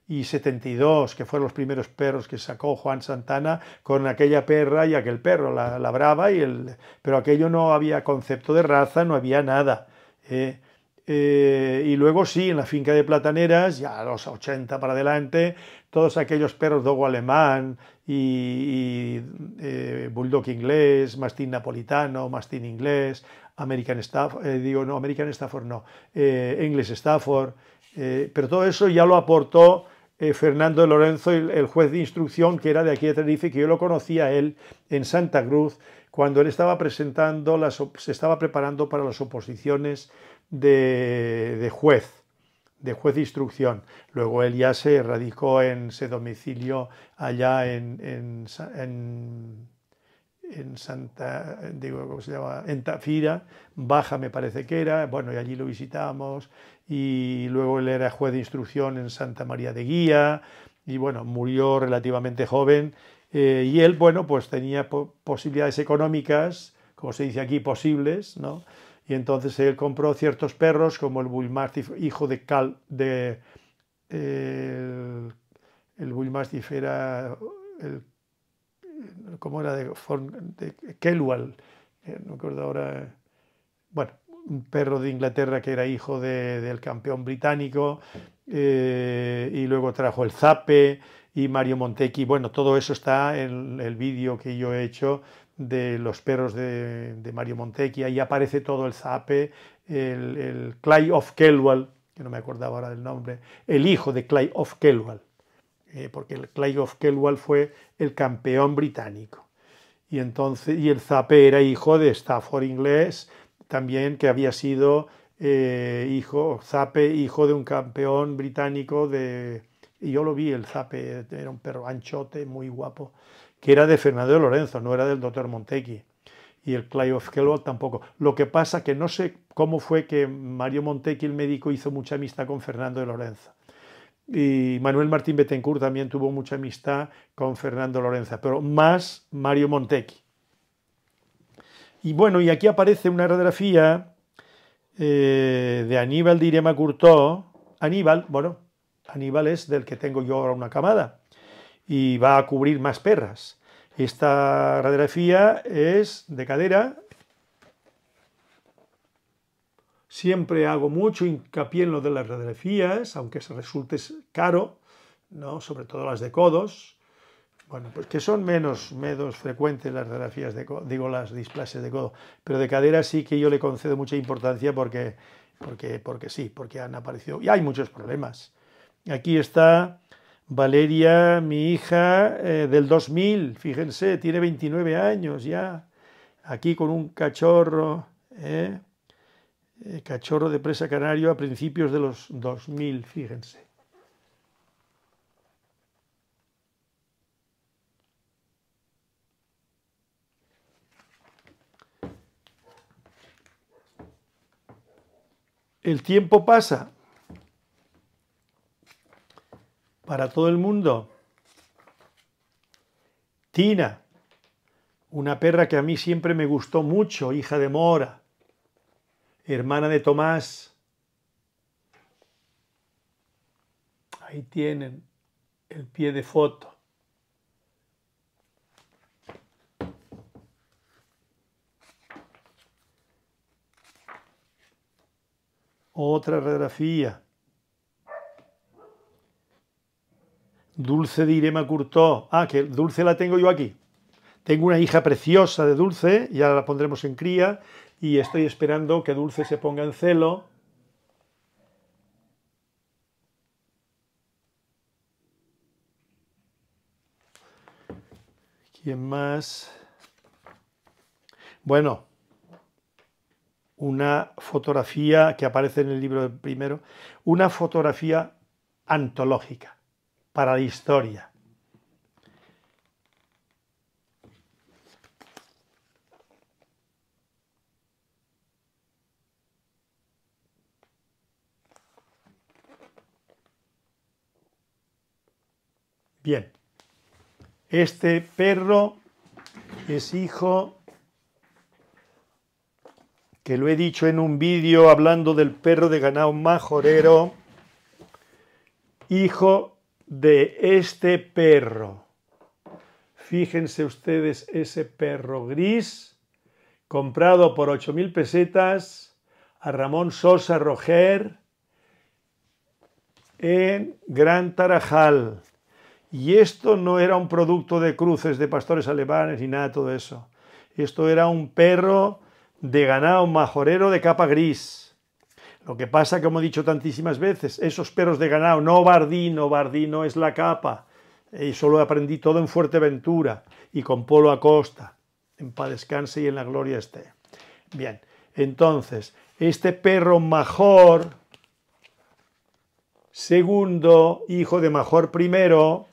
Speaker 1: y 72, que fueron los primeros perros que sacó Juan Santana con aquella perra y aquel perro, la, brava, y el, pero aquello no había concepto de raza, no había nada. ¿eh? Eh, y luego sí, en la finca de Plataneras, ya a los 80 para adelante, todos aquellos perros dogo alemán y, bulldog inglés, mastín napolitano, mastín inglés, American Stafford, eh, digo, no, American Stafford no, eh, English Stafford, eh, pero todo eso ya lo aportó Fernando Lorenzo, el, juez de instrucción que era de aquí de Tenerife, que yo lo conocía él en Santa Cruz, cuando él estaba presentando, se estaba preparando para las oposiciones de, de juez de juez de instrucción. Luego él ya se radicó en, ese domicilio allá en, en en Santa, se llama? En Tafira, Baja me parece que era, bueno, y allí lo visitamos, y luego él era juez de instrucción en Santa María de Guía, y bueno, murió relativamente joven, eh, y él, bueno, pues tenía posibilidades económicas, como se dice aquí, posibles, ¿no? Y entonces él compró ciertos perros, como el Bullmastiff, hijo de Cal, de... Eh, el, el Bullmastiff era... El ¿Cómo era de, eh, no ahora, bueno, un perro de Inglaterra que era hijo del campeón británico, eh, y luego trajo el Zape y Mario Montecchi. Bueno, todo eso está en el vídeo que yo he hecho de los perros de, Mario Montecchi. Ahí aparece todo el Zape, el, Clyde Clay of Kelwal, que no me acordaba ahora del nombre, el hijo de Clay of Kelwal. Eh, porque el Clay of Kelwall fue el campeón británico. Y, entonces, y el Zape era hijo de Stafford inglés, también que había sido eh, hijo, Zape, hijo de un campeón británico de... Y yo lo vi, el Zape, era un perro anchote, muy guapo, que era de Fernando de Lorenzo, no era del doctor Montequi. Y el Clay of tampoco. Lo que pasa que no sé cómo fue que Mario Montequi, el médico, hizo mucha amistad con Fernando de Lorenzo y Manuel Martín Betancourt también tuvo mucha amistad con Fernando Lorenza, pero más Mario Montecchi. Y bueno, y aquí aparece una radiografía eh, de Aníbal de Irema Aníbal, bueno, Aníbal es del que tengo yo ahora una camada y va a cubrir más perras. Esta radiografía es de cadera Siempre hago mucho hincapié en lo de las radiografías, aunque se resulte caro, ¿no? sobre todo las de codos. Bueno, pues que son menos, menos frecuentes las radiografías de codos, digo las displasias de codo, pero de cadera sí que yo le concedo mucha importancia porque, porque, porque sí, porque han aparecido y hay muchos problemas. Aquí está Valeria, mi hija eh, del 2000, fíjense, tiene 29 años ya, aquí con un cachorro, ¿eh? Eh, cachorro de presa canario a principios de los 2000, fíjense. El tiempo pasa para todo el mundo. Tina, una perra que a mí siempre me gustó mucho, hija de Mora hermana de Tomás. Ahí tienen el pie de foto. Otra radiografía. Dulce de Irema Curtó. Ah, que Dulce la tengo yo aquí. Tengo una hija preciosa de Dulce, ya la pondremos en cría, y estoy esperando que Dulce se ponga en celo. ¿Quién más? Bueno, una fotografía que aparece en el libro primero, una fotografía antológica para la historia. Bien, este perro es hijo, que lo he dicho en un vídeo hablando del perro de ganado majorero, hijo de este perro. Fíjense ustedes ese perro gris, comprado por 8.000 pesetas a Ramón Sosa Roger en Gran Tarajal. Y esto no era un producto de cruces de pastores alemanes ni nada de todo eso. Esto era un perro de ganado majorero de capa gris. Lo que pasa, como he dicho tantísimas veces, esos perros de ganado, no bardino, bardino es la capa. Eso solo aprendí todo en Fuerteventura y con Polo Acosta. En paz descanse y en la gloria esté. Bien, entonces, este perro major, segundo, hijo de major primero,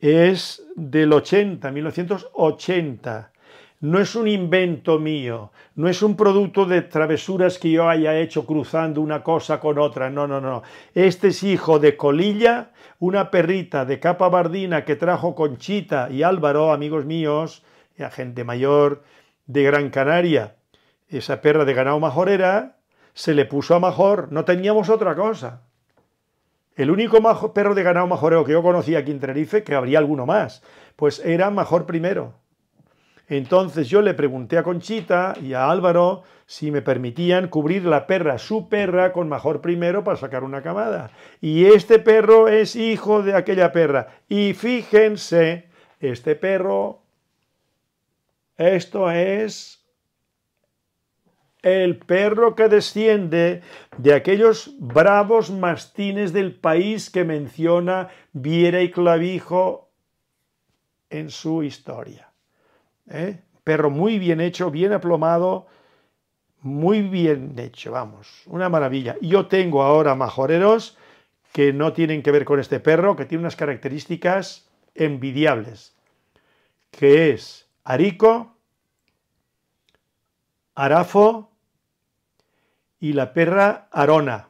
Speaker 1: es del 80, 1980. No es un invento mío, no es un producto de travesuras que yo haya hecho cruzando una cosa con otra, no, no, no. Este es hijo de Colilla, una perrita de capa bardina que trajo Conchita y Álvaro, amigos míos, y gente mayor de Gran Canaria. Esa perra de ganado era, se le puso a major, no teníamos otra cosa. El único perro de ganado majoreo que yo conocía aquí en Tenerife, que habría alguno más, pues era Major primero. Entonces yo le pregunté a Conchita y a Álvaro si me permitían cubrir la perra, su perra, con Major primero para sacar una camada. Y este perro es hijo de aquella perra. Y fíjense, este perro, esto es el perro que desciende de aquellos bravos mastines del país que menciona Viera y Clavijo en su historia. ¿Eh? Perro muy bien hecho, bien aplomado, muy bien hecho, vamos, una maravilla. Yo tengo ahora majoreros que no tienen que ver con este perro, que tiene unas características envidiables, que es arico, arafo, y la perra Arona.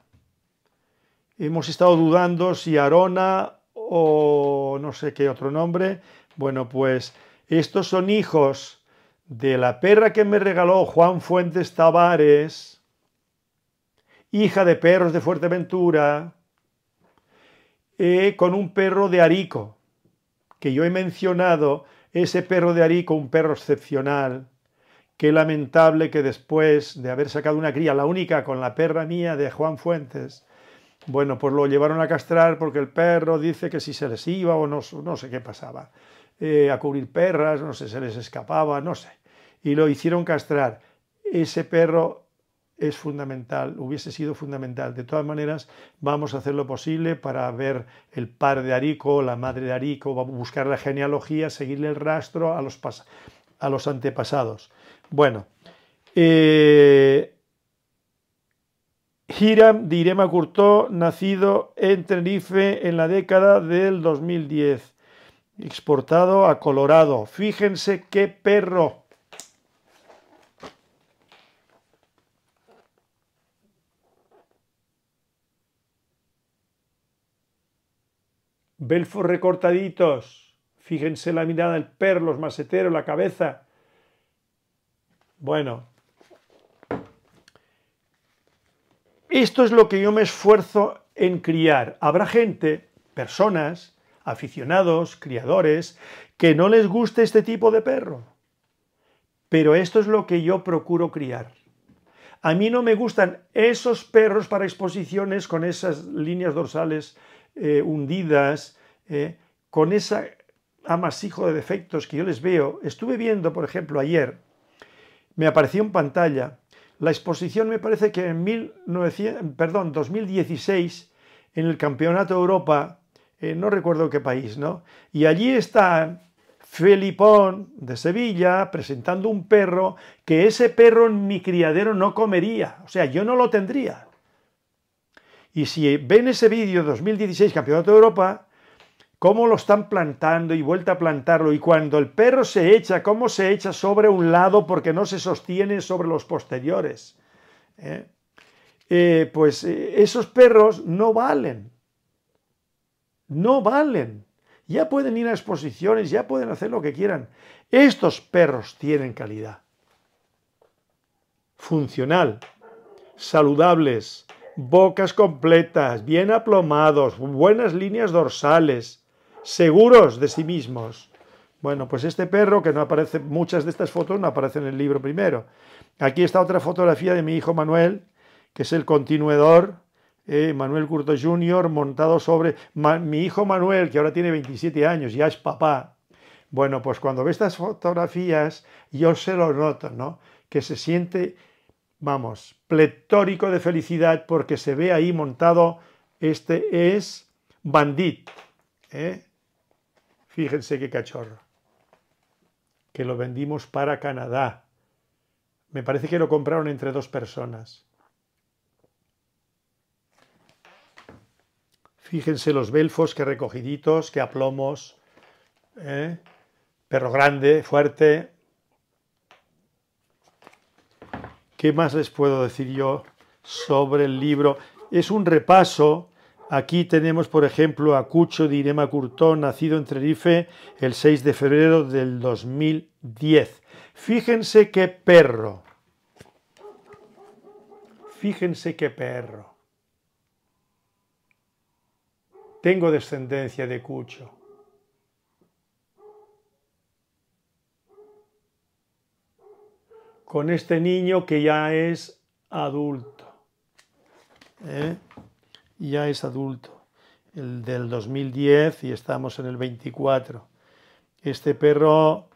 Speaker 1: Hemos estado dudando si Arona o no sé qué otro nombre. Bueno, pues estos son hijos de la perra que me regaló Juan Fuentes Tavares, hija de perros de Fuerteventura, eh, con un perro de Arico, que yo he mencionado, ese perro de Arico, un perro excepcional, Qué lamentable que después de haber sacado una cría, la única con la perra mía de Juan Fuentes, bueno, pues lo llevaron a castrar porque el perro dice que si se les iba o no, sé qué pasaba, eh, a cubrir perras, no sé, se les escapaba, no sé. Y lo hicieron castrar. Ese perro es fundamental, hubiese sido fundamental. De todas maneras, vamos a hacer lo posible para ver el par de Arico, la madre de Arico, buscar la genealogía, seguirle el rastro a los, a los antepasados. Bueno, eh, Hiram de nacido en Tenerife en la década del 2010, exportado a Colorado. Fíjense qué perro. Belfos recortaditos. Fíjense la mirada del perro, los maseteros, la cabeza. Bueno, esto es lo que yo me esfuerzo en criar. Habrá gente, personas, aficionados, criadores, que no les guste este tipo de perro. Pero esto es lo que yo procuro criar. A mí no me gustan esos perros para exposiciones con esas líneas dorsales eh, hundidas, eh, con ese amasijo de defectos que yo les veo. Estuve viendo, por ejemplo, ayer me apareció en pantalla. La exposición me parece que en perdón, 2016, en el Campeonato de Europa, eh, no recuerdo qué país, ¿no? Y allí está Felipón de Sevilla presentando un perro que ese perro en mi criadero no comería, o sea, yo no lo tendría. Y si ven ese vídeo 2016 Campeonato de Europa, cómo lo están plantando y vuelta a plantarlo, y cuando el perro se echa, cómo se echa sobre un lado porque no se sostiene sobre los posteriores. ¿eh? Eh, pues eh, esos perros no valen, no valen. Ya pueden ir a exposiciones, ya pueden hacer lo que quieran. Estos perros tienen calidad. Funcional, saludables, bocas completas, bien aplomados, buenas líneas dorsales, seguros de sí mismos. Bueno, pues este perro, que no aparece, muchas de estas fotos no aparecen en el libro primero. Aquí está otra fotografía de mi hijo Manuel, que es el continuador, eh, Manuel Curto Jr., montado sobre mi hijo Manuel, que ahora tiene 27 años, ya es papá. Bueno, pues cuando ve estas fotografías, yo se lo noto, ¿no? Que se siente, vamos, pletórico de felicidad porque se ve ahí montado, este es Bandit, ¿eh? Fíjense qué cachorro. Que lo vendimos para Canadá. Me parece que lo compraron entre dos personas. Fíjense los belfos, qué recogiditos, qué aplomos. ¿eh? Perro grande, fuerte. ¿Qué más les puedo decir yo sobre el libro? Es un repaso Aquí tenemos, por ejemplo, a Cucho de Irema Curtón, nacido en Tenerife el 6 de febrero del 2010. Fíjense qué perro. Fíjense qué perro. Tengo descendencia de Cucho. Con este niño que ya es adulto. ¿Eh? ya es adulto, el del 2010 y estamos en el 24. Este perro,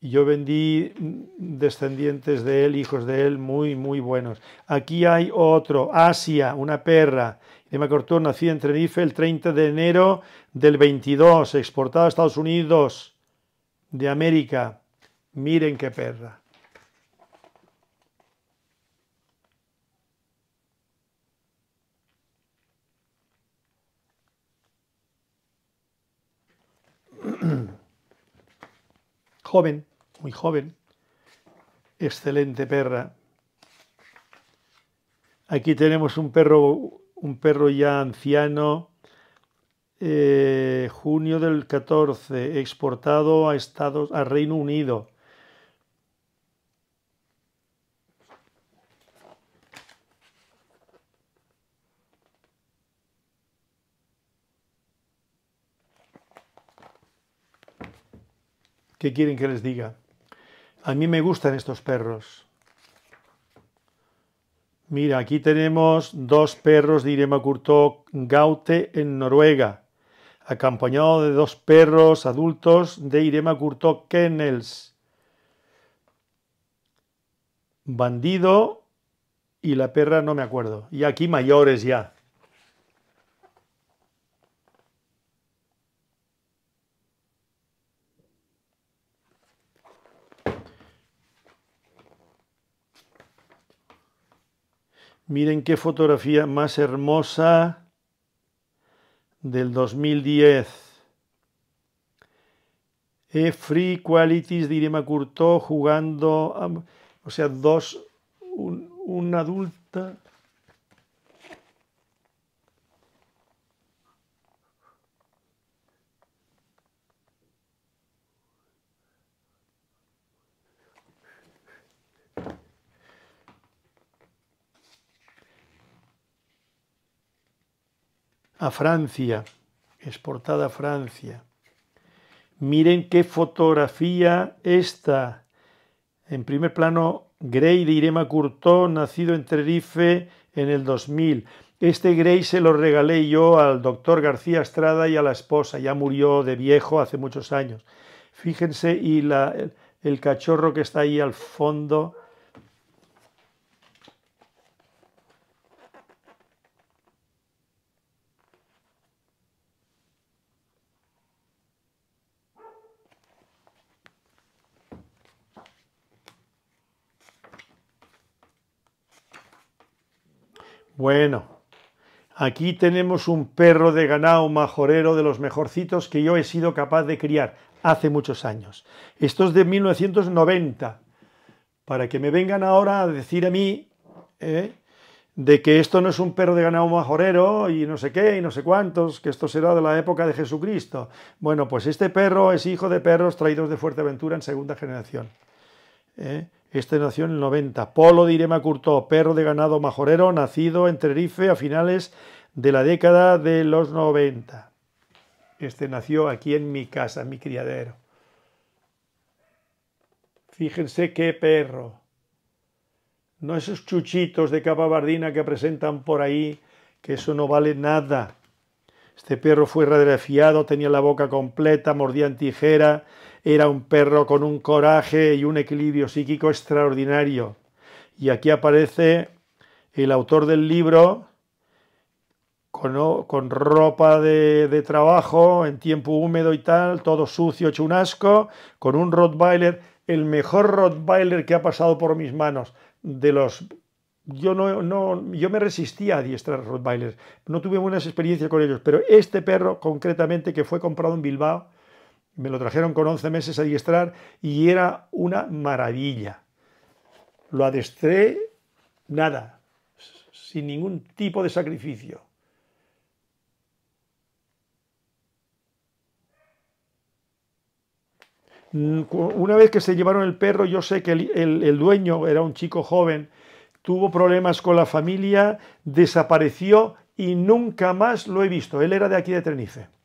Speaker 1: yo vendí descendientes de él, hijos de él, muy, muy buenos. Aquí hay otro, Asia, una perra. Emma Cortón nacida en Tenerife el 30 de enero del 22, exportada a Estados Unidos de América. Miren qué perra. joven, muy joven, excelente perra. Aquí tenemos un perro, un perro ya anciano, eh, junio del 14, exportado a, Estados, a Reino Unido ¿Qué quieren que les diga? A mí me gustan estos perros. Mira, aquí tenemos dos perros de Irema Curto Gaute en Noruega, acompañado de dos perros adultos de Irema Curto Kennels. Bandido y la perra no me acuerdo. Y aquí mayores ya. Miren qué fotografía más hermosa del 2010. E eh, Free Qualities de Irema jugando, o sea, dos, un, una adulta a Francia, exportada a Francia. Miren qué fotografía esta. En primer plano, Grey de Irema Curtó, nacido en Tenerife en el 2000. Este Grey se lo regalé yo al doctor García Estrada y a la esposa. Ya murió de viejo hace muchos años. Fíjense, y el cachorro que está ahí al fondo Bueno, aquí tenemos un perro de ganado majorero de los mejorcitos que yo he sido capaz de criar hace muchos años. Esto es de 1990. Para que me vengan ahora a decir a mí ¿eh? de que esto no es un perro de ganado majorero y no sé qué y no sé cuántos, que esto será de la época de Jesucristo. Bueno, pues este perro es hijo de perros traídos de Fuerteventura en segunda generación. ¿eh? Este nació en el 90. Polo de Irema Curtó, perro de ganado majorero, nacido en Tenerife a finales de la década de los 90. Este nació aquí en mi casa, en mi criadero. Fíjense qué perro. No esos chuchitos de capa bardina que presentan por ahí, que eso no vale nada. Este perro fue radiografiado, tenía la boca completa, mordía en tijera, era un perro con un coraje y un equilibrio psíquico extraordinario. Y aquí aparece el autor del libro con, ropa de, trabajo, en tiempo húmedo y tal, todo sucio, chunasco con un Rottweiler, el mejor Rottweiler que ha pasado por mis manos, de los yo no, no, yo me resistía a diestrar Rottweilers, no tuve buenas experiencias con ellos, pero este perro concretamente que fue comprado en Bilbao me lo trajeron con 11 meses a diestrar y era una maravilla. Lo adestré nada, sin ningún tipo de sacrificio. Mm, una vez que se llevaron el perro, yo sé que el, el dueño era un chico joven, tuvo problemas con la familia, desapareció y nunca más lo he visto. Él era de aquí de Trenice.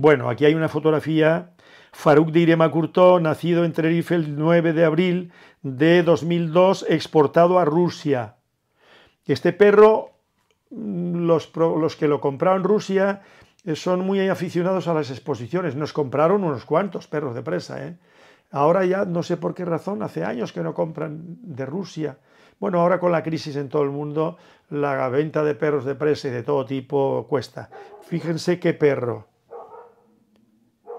Speaker 1: Bueno, aquí hay una fotografía. Faruk de Iremacurto, nacido en Tenerife el 9 de abril de 2002, exportado a Rusia. Este perro, mm, los, que lo compraron en Rusia eh, son muy aficionados a las exposiciones. Nos compraron unos cuantos perros de presa. ¿eh? Ahora ya no sé por qué razón, hace años que no compran de Rusia. Bueno, ahora con la crisis en todo el mundo, la venta de perros de presa y de todo tipo cuesta. Fíjense qué perro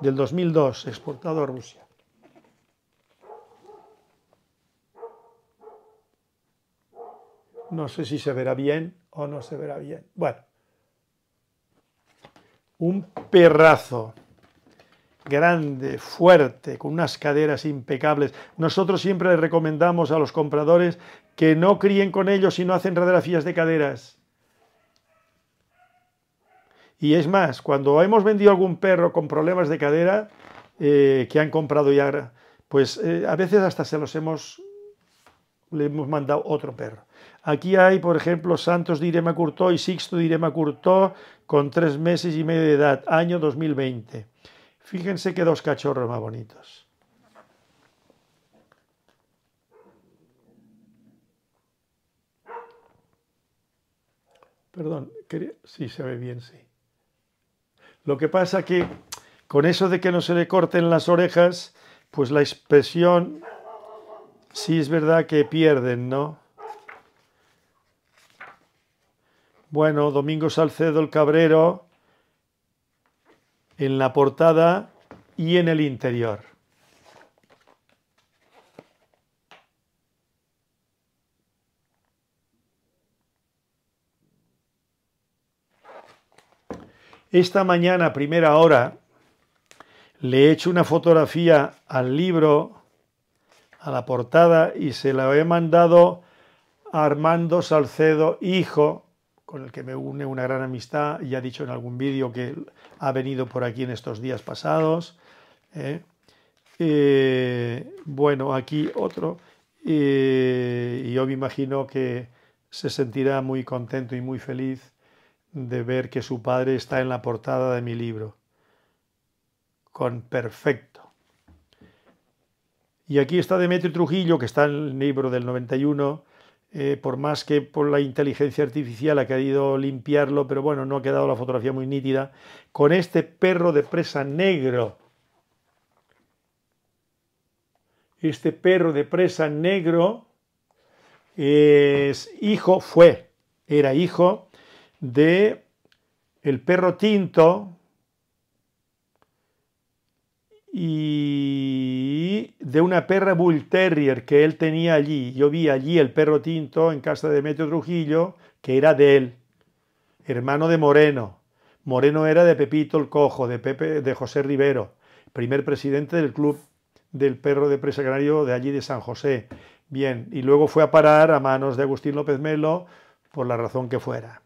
Speaker 1: del 2002 exportado a Rusia. No sé si se verá bien o no se verá bien. Bueno, un perrazo grande, fuerte, con unas caderas impecables. Nosotros siempre le recomendamos a los compradores que no críen con ellos y no hacen radiografías de caderas y es más, cuando hemos vendido algún perro con problemas de cadera, eh, que han comprado ya, pues eh, a veces hasta se los hemos, le hemos mandado otro perro. Aquí hay, por ejemplo, Santos de Irema Curtó y Sixto de Irema Curtó con tres meses y medio de edad, año 2020. Fíjense qué dos cachorros más bonitos. Perdón, quería... sí, se ve bien, sí. Lo que pasa que con eso de que no se le corten las orejas, pues la expresión sí es verdad que pierden, ¿no? Bueno, Domingo Salcedo el Cabrero en la portada y en el interior. Esta mañana, primera hora, le he hecho una fotografía al libro, a la portada, y se la he mandado a Armando Salcedo, hijo, con el que me une una gran amistad, y ha dicho en algún vídeo que ha venido por aquí en estos días pasados. ¿eh? Eh, bueno, aquí otro, eh, y yo me imagino que se sentirá muy contento y muy feliz de ver que su padre está en la portada de mi libro, con perfecto. Y aquí está Demetrio Trujillo, que está en el libro del 91, eh, por más que por la inteligencia artificial ha querido limpiarlo, pero bueno, no ha quedado la fotografía muy nítida, con este perro de presa negro. Este perro de presa negro es hijo, fue, era hijo de El perro tinto y de una perra bull terrier que él tenía allí. Yo vi allí el perro tinto en casa de Meteo Trujillo, que era de él, hermano de Moreno. Moreno era de Pepito el Cojo, de, Pepe, de José Rivero, primer presidente del club del perro de presa canario de allí de San José. Bien, y luego fue a parar a manos de Agustín López Melo por la razón que fuera.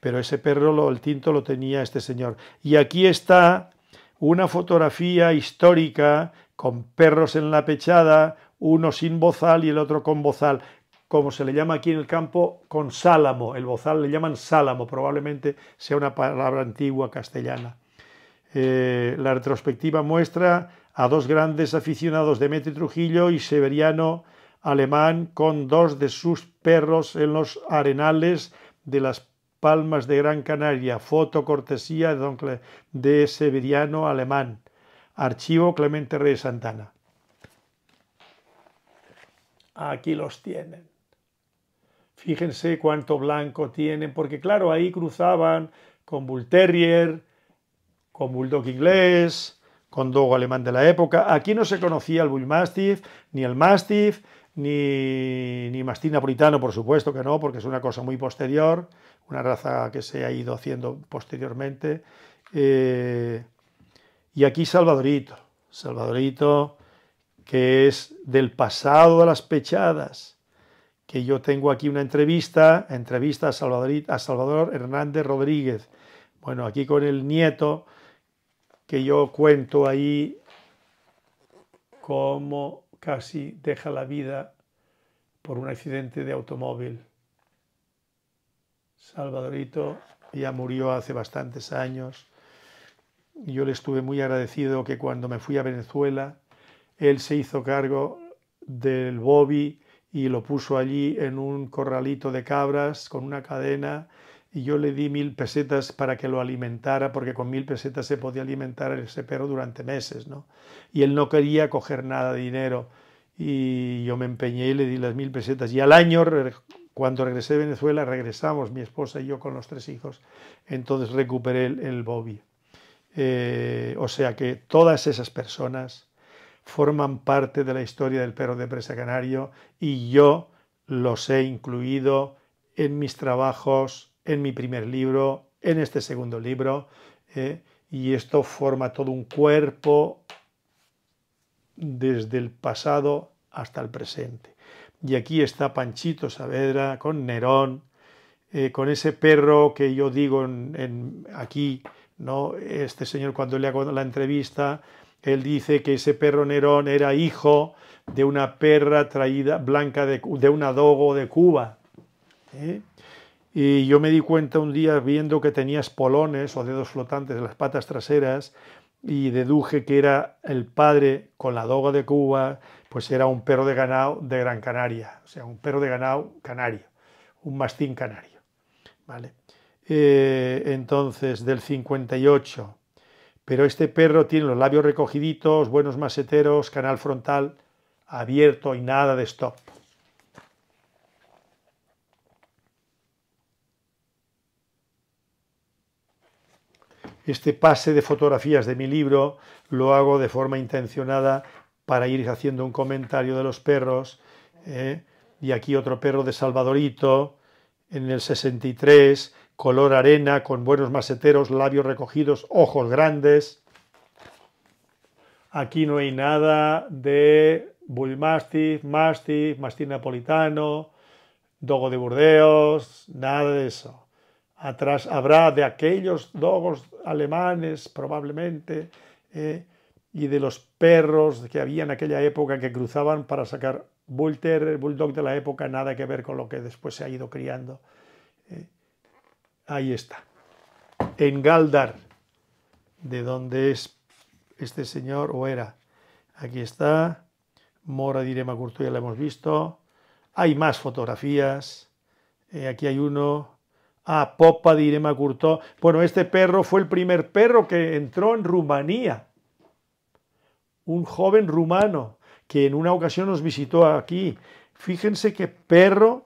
Speaker 1: Pero ese perro, lo, el tinto, lo tenía este señor. Y aquí está una fotografía histórica con perros en la pechada, uno sin bozal y el otro con bozal como se le llama aquí en el campo, con sálamo. El bozal le llaman sálamo, probablemente sea una palabra antigua castellana. Eh, la retrospectiva muestra a dos grandes aficionados, de Mete Trujillo y Severiano Alemán, con dos de sus perros en los arenales de las Palmas de Gran Canaria, foto cortesía de, Severiano Alemán, archivo Clemente Reyes Santana. Aquí los tienen. Fíjense cuánto blanco tienen, porque claro, ahí cruzaban con Bull Terrier, con Bulldog inglés, con Dogo alemán de la época. Aquí no se conocía el Bull Mastiff, ni el Mastiff, ni, ni Mastín napolitano, por supuesto que no, porque es una cosa muy posterior una raza que se ha ido haciendo posteriormente. Eh, y aquí Salvadorito, Salvadorito que es del pasado de las pechadas, que yo tengo aquí una entrevista, entrevista a, a Salvador Hernández Rodríguez, bueno, aquí con el nieto, que yo cuento ahí cómo casi deja la vida por un accidente de automóvil. Salvadorito ya murió hace bastantes años. Yo le estuve muy agradecido que cuando me fui a Venezuela, él se hizo cargo del Bobby y lo puso allí en un corralito de cabras con una cadena y yo le di mil pesetas para que lo alimentara, porque con mil pesetas se podía alimentar ese perro durante meses, ¿no? Y él no quería coger nada de dinero y yo me empeñé y le di las mil pesetas y al año cuando regresé a Venezuela, regresamos mi esposa y yo con los tres hijos, entonces recuperé el, Bobby. Eh, o sea que todas esas personas forman parte de la historia del perro de presa canario y yo los he incluido en mis trabajos, en mi primer libro, en este segundo libro, eh, y esto forma todo un cuerpo desde el pasado hasta el presente y aquí está Panchito Saavedra con Nerón, eh, con ese perro que yo digo en, aquí, ¿no? Este señor cuando le hago la entrevista, él dice que ese perro Nerón era hijo de una perra traída blanca de, un adogo de Cuba. ¿eh? Y yo me di cuenta un día viendo que tenía espolones o dedos flotantes en las patas traseras y deduje que era el padre con la adogo de Cuba, pues era un perro de ganado de Gran Canaria, o sea, un perro de ganado canario, un mastín canario. ¿vale? Eh, entonces, del 58, pero este perro tiene los labios recogiditos, buenos maseteros, canal frontal abierto y nada de stop. Este pase de fotografías de mi libro lo hago de forma intencionada para ir haciendo un comentario de los perros. ¿eh? Y aquí otro perro de Salvadorito, en el 63, color arena, con buenos maceteros, labios recogidos, ojos grandes. Aquí no hay nada de Bullmastiff, Mastiff, Mastiff Napolitano, Dogo de Burdeos, nada de eso. Atrás habrá de aquellos dogos alemanes, probablemente, ¿eh? y de los perros que había en aquella época que cruzaban para sacar el bulldog de la época, nada que ver con lo que después se ha ido criando. Eh, ahí está. En Galdar, de donde es este señor o era. Aquí está. Mora Direma Curto, ya la hemos visto. Hay más fotografías. Eh, aquí hay uno. a ah, Popa Direma Curto. Bueno, este perro fue el primer perro que entró en Rumanía un joven rumano que en una ocasión nos visitó aquí. Fíjense qué perro,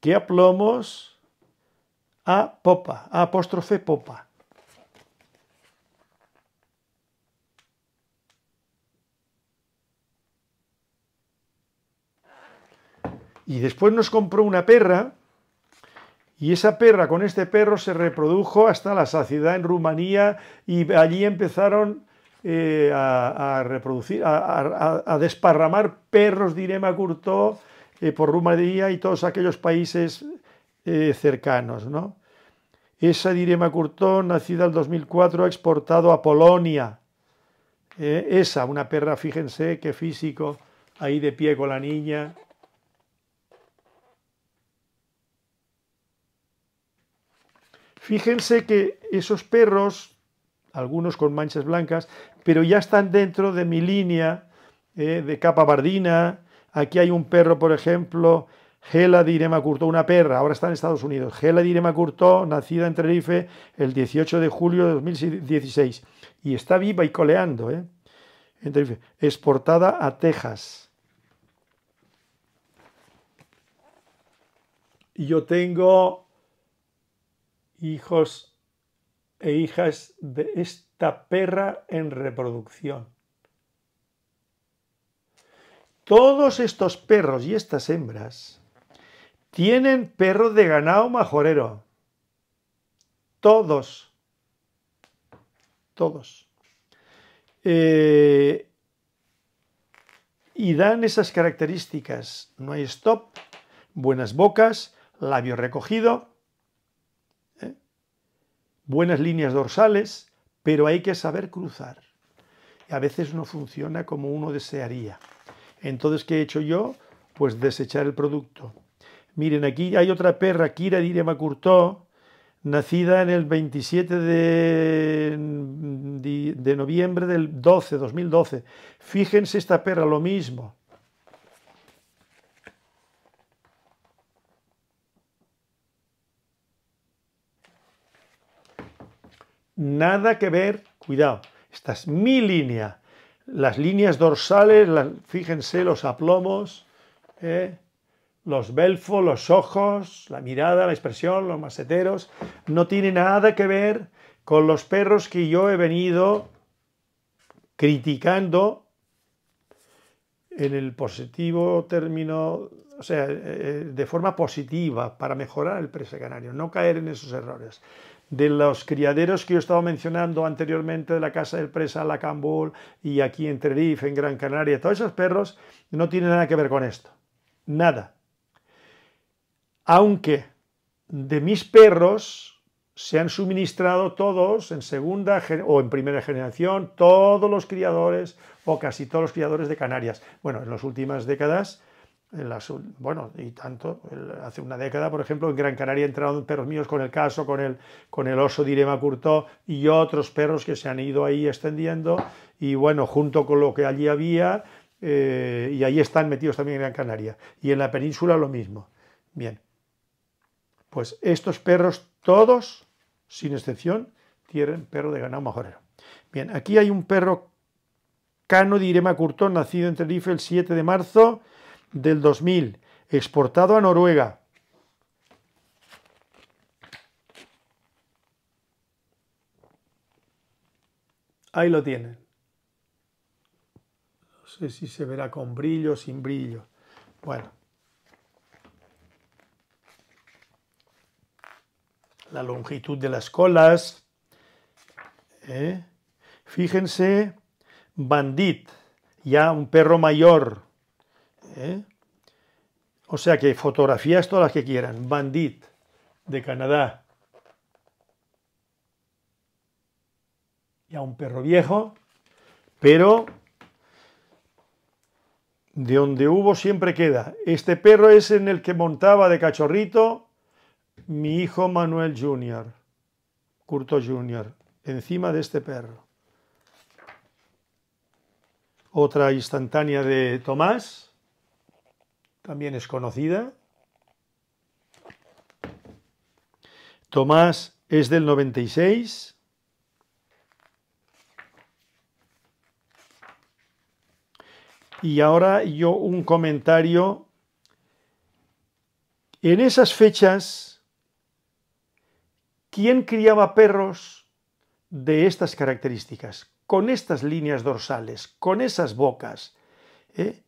Speaker 1: qué aplomos, a popa, a apóstrofe popa. Y después nos compró una perra, y esa perra con este perro se reprodujo hasta la saciedad en Rumanía, y allí empezaron eh, a, reproducir, a, desparramar perros, direma Curto, eh, por Rumanía y todos aquellos países eh, cercanos. ¿no? Esa direma Curto, nacida en 2004, ha exportado a Polonia. esa, una perra, fíjense qué físico, ahí de pie con la niña. Fíjense que esos perros, algunos con manchas blancas, pero ya están dentro de mi línea eh, de capa bardina. Aquí hay un perro, por ejemplo, Gela Direma Curtó, una perra, ahora está en Estados Unidos. Gela de Curtó, nacida en Tenerife el 18 de julio de 2016 y está viva y coleando, eh, exportada a Texas. Y yo tengo hijos e hijas de este perra en reproducción. Todos estos perros y estas hembras tienen perro de ganado majorero. Todos. Todos. Eh, y dan esas características. No hay stop, buenas bocas, labio recogido, ¿eh? buenas líneas dorsales, pero hay que saber cruzar. A veces no funciona como uno desearía. Entonces, ¿qué he hecho yo? Pues desechar el producto. Miren, aquí hay otra perra, Kira Direma nacida en el 27 de, de noviembre del 12, 2012. Fíjense esta perra, lo mismo. nada que ver, cuidado, esta es mi línea, las líneas dorsales, fíjense los aplomos, eh, los belfos, los ojos, la mirada, la expresión, los maceteros, no tiene nada que ver con los perros que yo he venido criticando en el positivo término, o sea, eh, eh, de forma positiva para mejorar el presecanario, canario, no caer en esos errores de los criaderos que yo estaba mencionando anteriormente, de la Casa del Presa, la Cambul y aquí en Tenerife, en Gran Canaria, todos esos perros no tienen nada que ver con esto. Nada. Aunque de mis perros se han suministrado todos en segunda o en primera generación, todos los criadores o casi todos los criadores de Canarias. Bueno, en las últimas décadas bueno, y tanto, hace una década, por ejemplo, en Gran Canaria entraron perros míos con el caso, con el, con el oso Direma Curtó y otros perros que se han ido ahí extendiendo, y bueno, junto con lo que allí había, eh, y ahí están metidos también en Gran Canaria. Y en la península lo mismo. Bien, pues estos perros, todos, sin excepción, tienen perro de ganado majorero. Bien, aquí hay un perro cano Direma Curtó, nacido en Tenerife el 7 de marzo del 2000, exportado a Noruega. Ahí lo tienen. No sé si se verá con brillo, sin brillo. Bueno. La longitud de las colas. ¿eh? Fíjense, Bandit, ya un perro mayor, ¿eh? O sea que fotografías todas las que quieran. Bandit, de Canadá. Y a un perro viejo, pero de donde hubo siempre queda. Este perro es en el que montaba de cachorrito mi hijo Manuel Jr., Curto Jr., encima de este perro. Otra instantánea de Tomás también es conocida. Tomás es del 96. Y ahora yo un comentario. En esas fechas, ¿quién criaba perros de estas características? Con estas líneas dorsales, con esas bocas. ¿eh?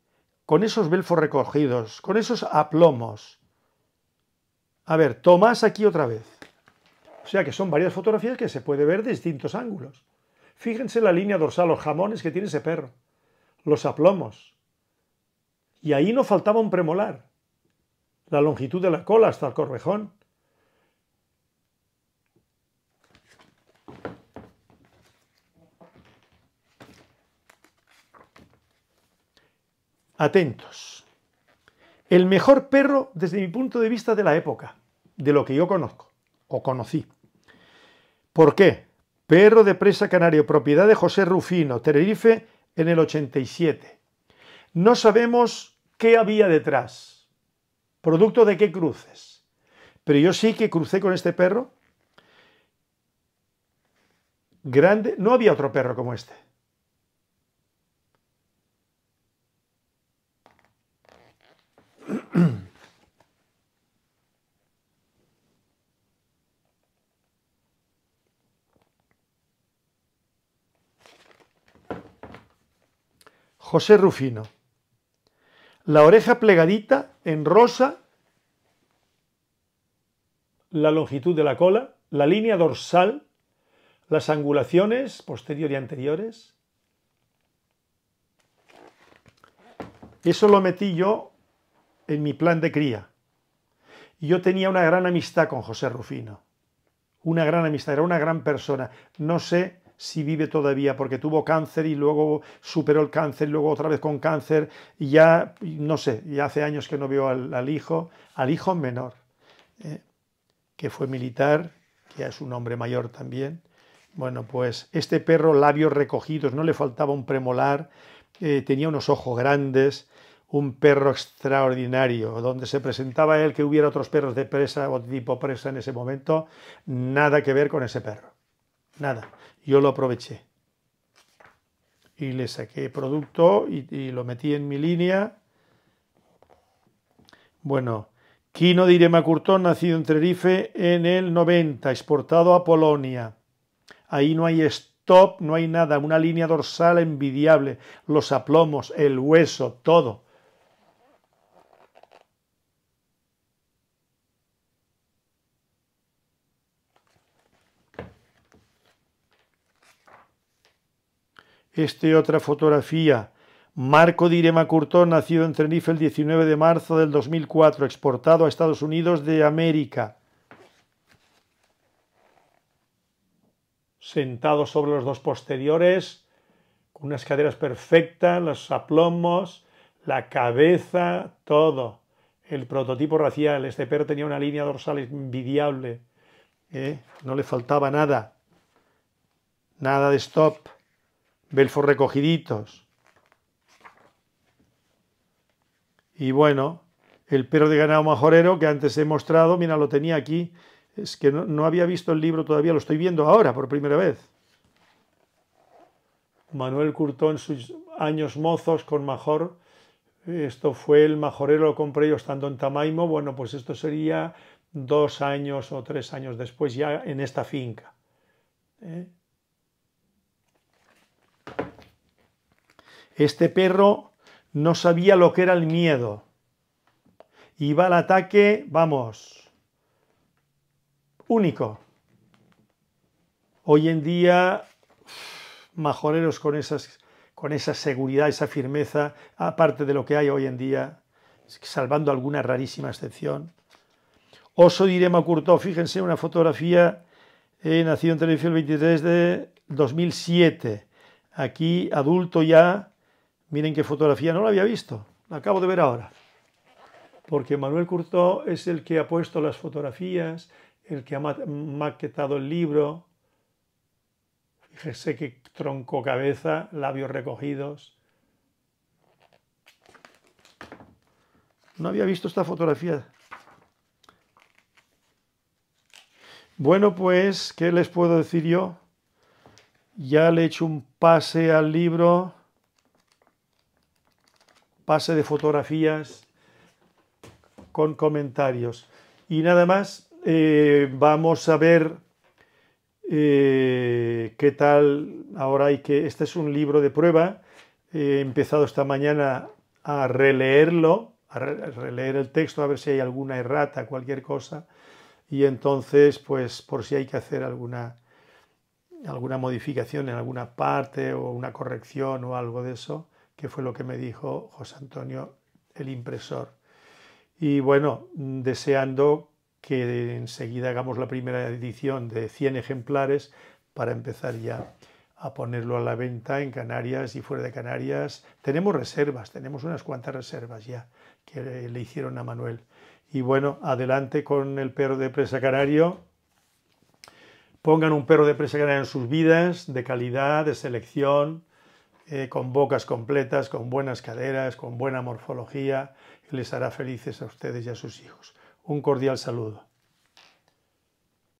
Speaker 1: con esos belfos recogidos, con esos aplomos. A ver, Tomás aquí otra vez. O sea que son varias fotografías que se puede ver de distintos ángulos. Fíjense la línea dorsal, los jamones que tiene ese perro, los aplomos. Y ahí no faltaba un premolar. La longitud de la cola hasta el corvejón. atentos. El mejor perro desde mi punto de vista de la época, de lo que yo conozco o conocí. ¿Por qué? Perro de presa canario, propiedad de José Rufino, Tenerife, en el 87. No sabemos qué había detrás, producto de qué cruces. Pero yo sí que crucé con este perro. Grande, no había otro perro como este. José Rufino. La oreja plegadita en rosa, la longitud de la cola, la línea dorsal, las angulaciones posterior y anteriores. Eso lo metí yo en mi plan de cría. yo tenía una gran amistad con José Rufino. Una gran amistad, era una gran persona. No sé si vive todavía, porque tuvo cáncer y luego superó el cáncer, y luego otra vez con cáncer, y ya, no sé, ya hace años que no vio al, hijo, al hijo menor, eh, que fue militar, que es un hombre mayor también. Bueno, pues este perro, labios recogidos, no le faltaba un premolar, eh, tenía unos ojos grandes, un perro extraordinario, donde se presentaba él que hubiera otros perros de presa o tipo presa en ese momento, nada que ver con ese perro. Nada, yo lo aproveché. Y le saqué producto y, lo metí en mi línea. Bueno, Quino de Curtón, nacido en Tenerife en el 90, exportado a Polonia. Ahí no hay stop, no hay nada, una línea dorsal envidiable, los aplomos, el hueso, todo. Este otra fotografía. Marco Direma Curtón, nacido en Tenerife el 19 de marzo del 2004, exportado a Estados Unidos de América. Sentado sobre los dos posteriores, con unas caderas perfectas, los aplomos, la cabeza, todo. El prototipo racial, este perro tenía una línea dorsal envidiable, ¿eh? no le faltaba nada, nada de stop belfos recogiditos. Y bueno, el perro de ganado majorero que antes he mostrado, mira, lo tenía aquí, es que no, había visto el libro todavía, lo estoy viendo ahora por primera vez. Manuel Curtón, sus años mozos con Major, esto fue el majorero, lo compré yo estando en Tamaimo, bueno, pues esto sería dos años o tres años después ya en esta finca. ¿eh? Este perro no sabía lo que era el miedo. Iba al ataque, vamos, único. Hoy en día, majoreros con, con esa seguridad, esa firmeza, aparte de lo que hay hoy en día, salvando alguna rarísima excepción. Oso Direma curto. fíjense, una fotografía, eh, Nació nacido en Televisión el 23 de 2007. Aquí, adulto ya, Miren qué fotografía, no la había visto, la acabo de ver ahora. Porque Manuel Curto es el que ha puesto las fotografías, el que ha maquetado el libro. Fíjese que tronco cabeza, labios recogidos. No había visto esta fotografía. Bueno, pues, ¿qué les puedo decir yo? Ya le he hecho un pase al libro pase de fotografías con comentarios. Y nada más, eh, vamos a ver eh, qué tal ahora hay que... Este es un libro de prueba, he empezado esta mañana a releerlo, a releer el texto, a ver si hay alguna errata, cualquier cosa, y entonces, pues, por si hay que hacer alguna, alguna modificación en alguna parte o una corrección o algo de eso, que fue lo que me dijo José Antonio, el impresor. Y bueno, deseando que enseguida hagamos la primera edición de 100 ejemplares para empezar ya a ponerlo a la venta en Canarias y fuera de Canarias. Tenemos reservas, tenemos unas cuantas reservas ya que le hicieron a Manuel. Y bueno, adelante con el perro de presa canario. Pongan un perro de presa canario en sus vidas, de calidad, de selección, eh, con bocas completas, con buenas caderas, con buena morfología, les hará felices a ustedes y a sus hijos. Un cordial saludo.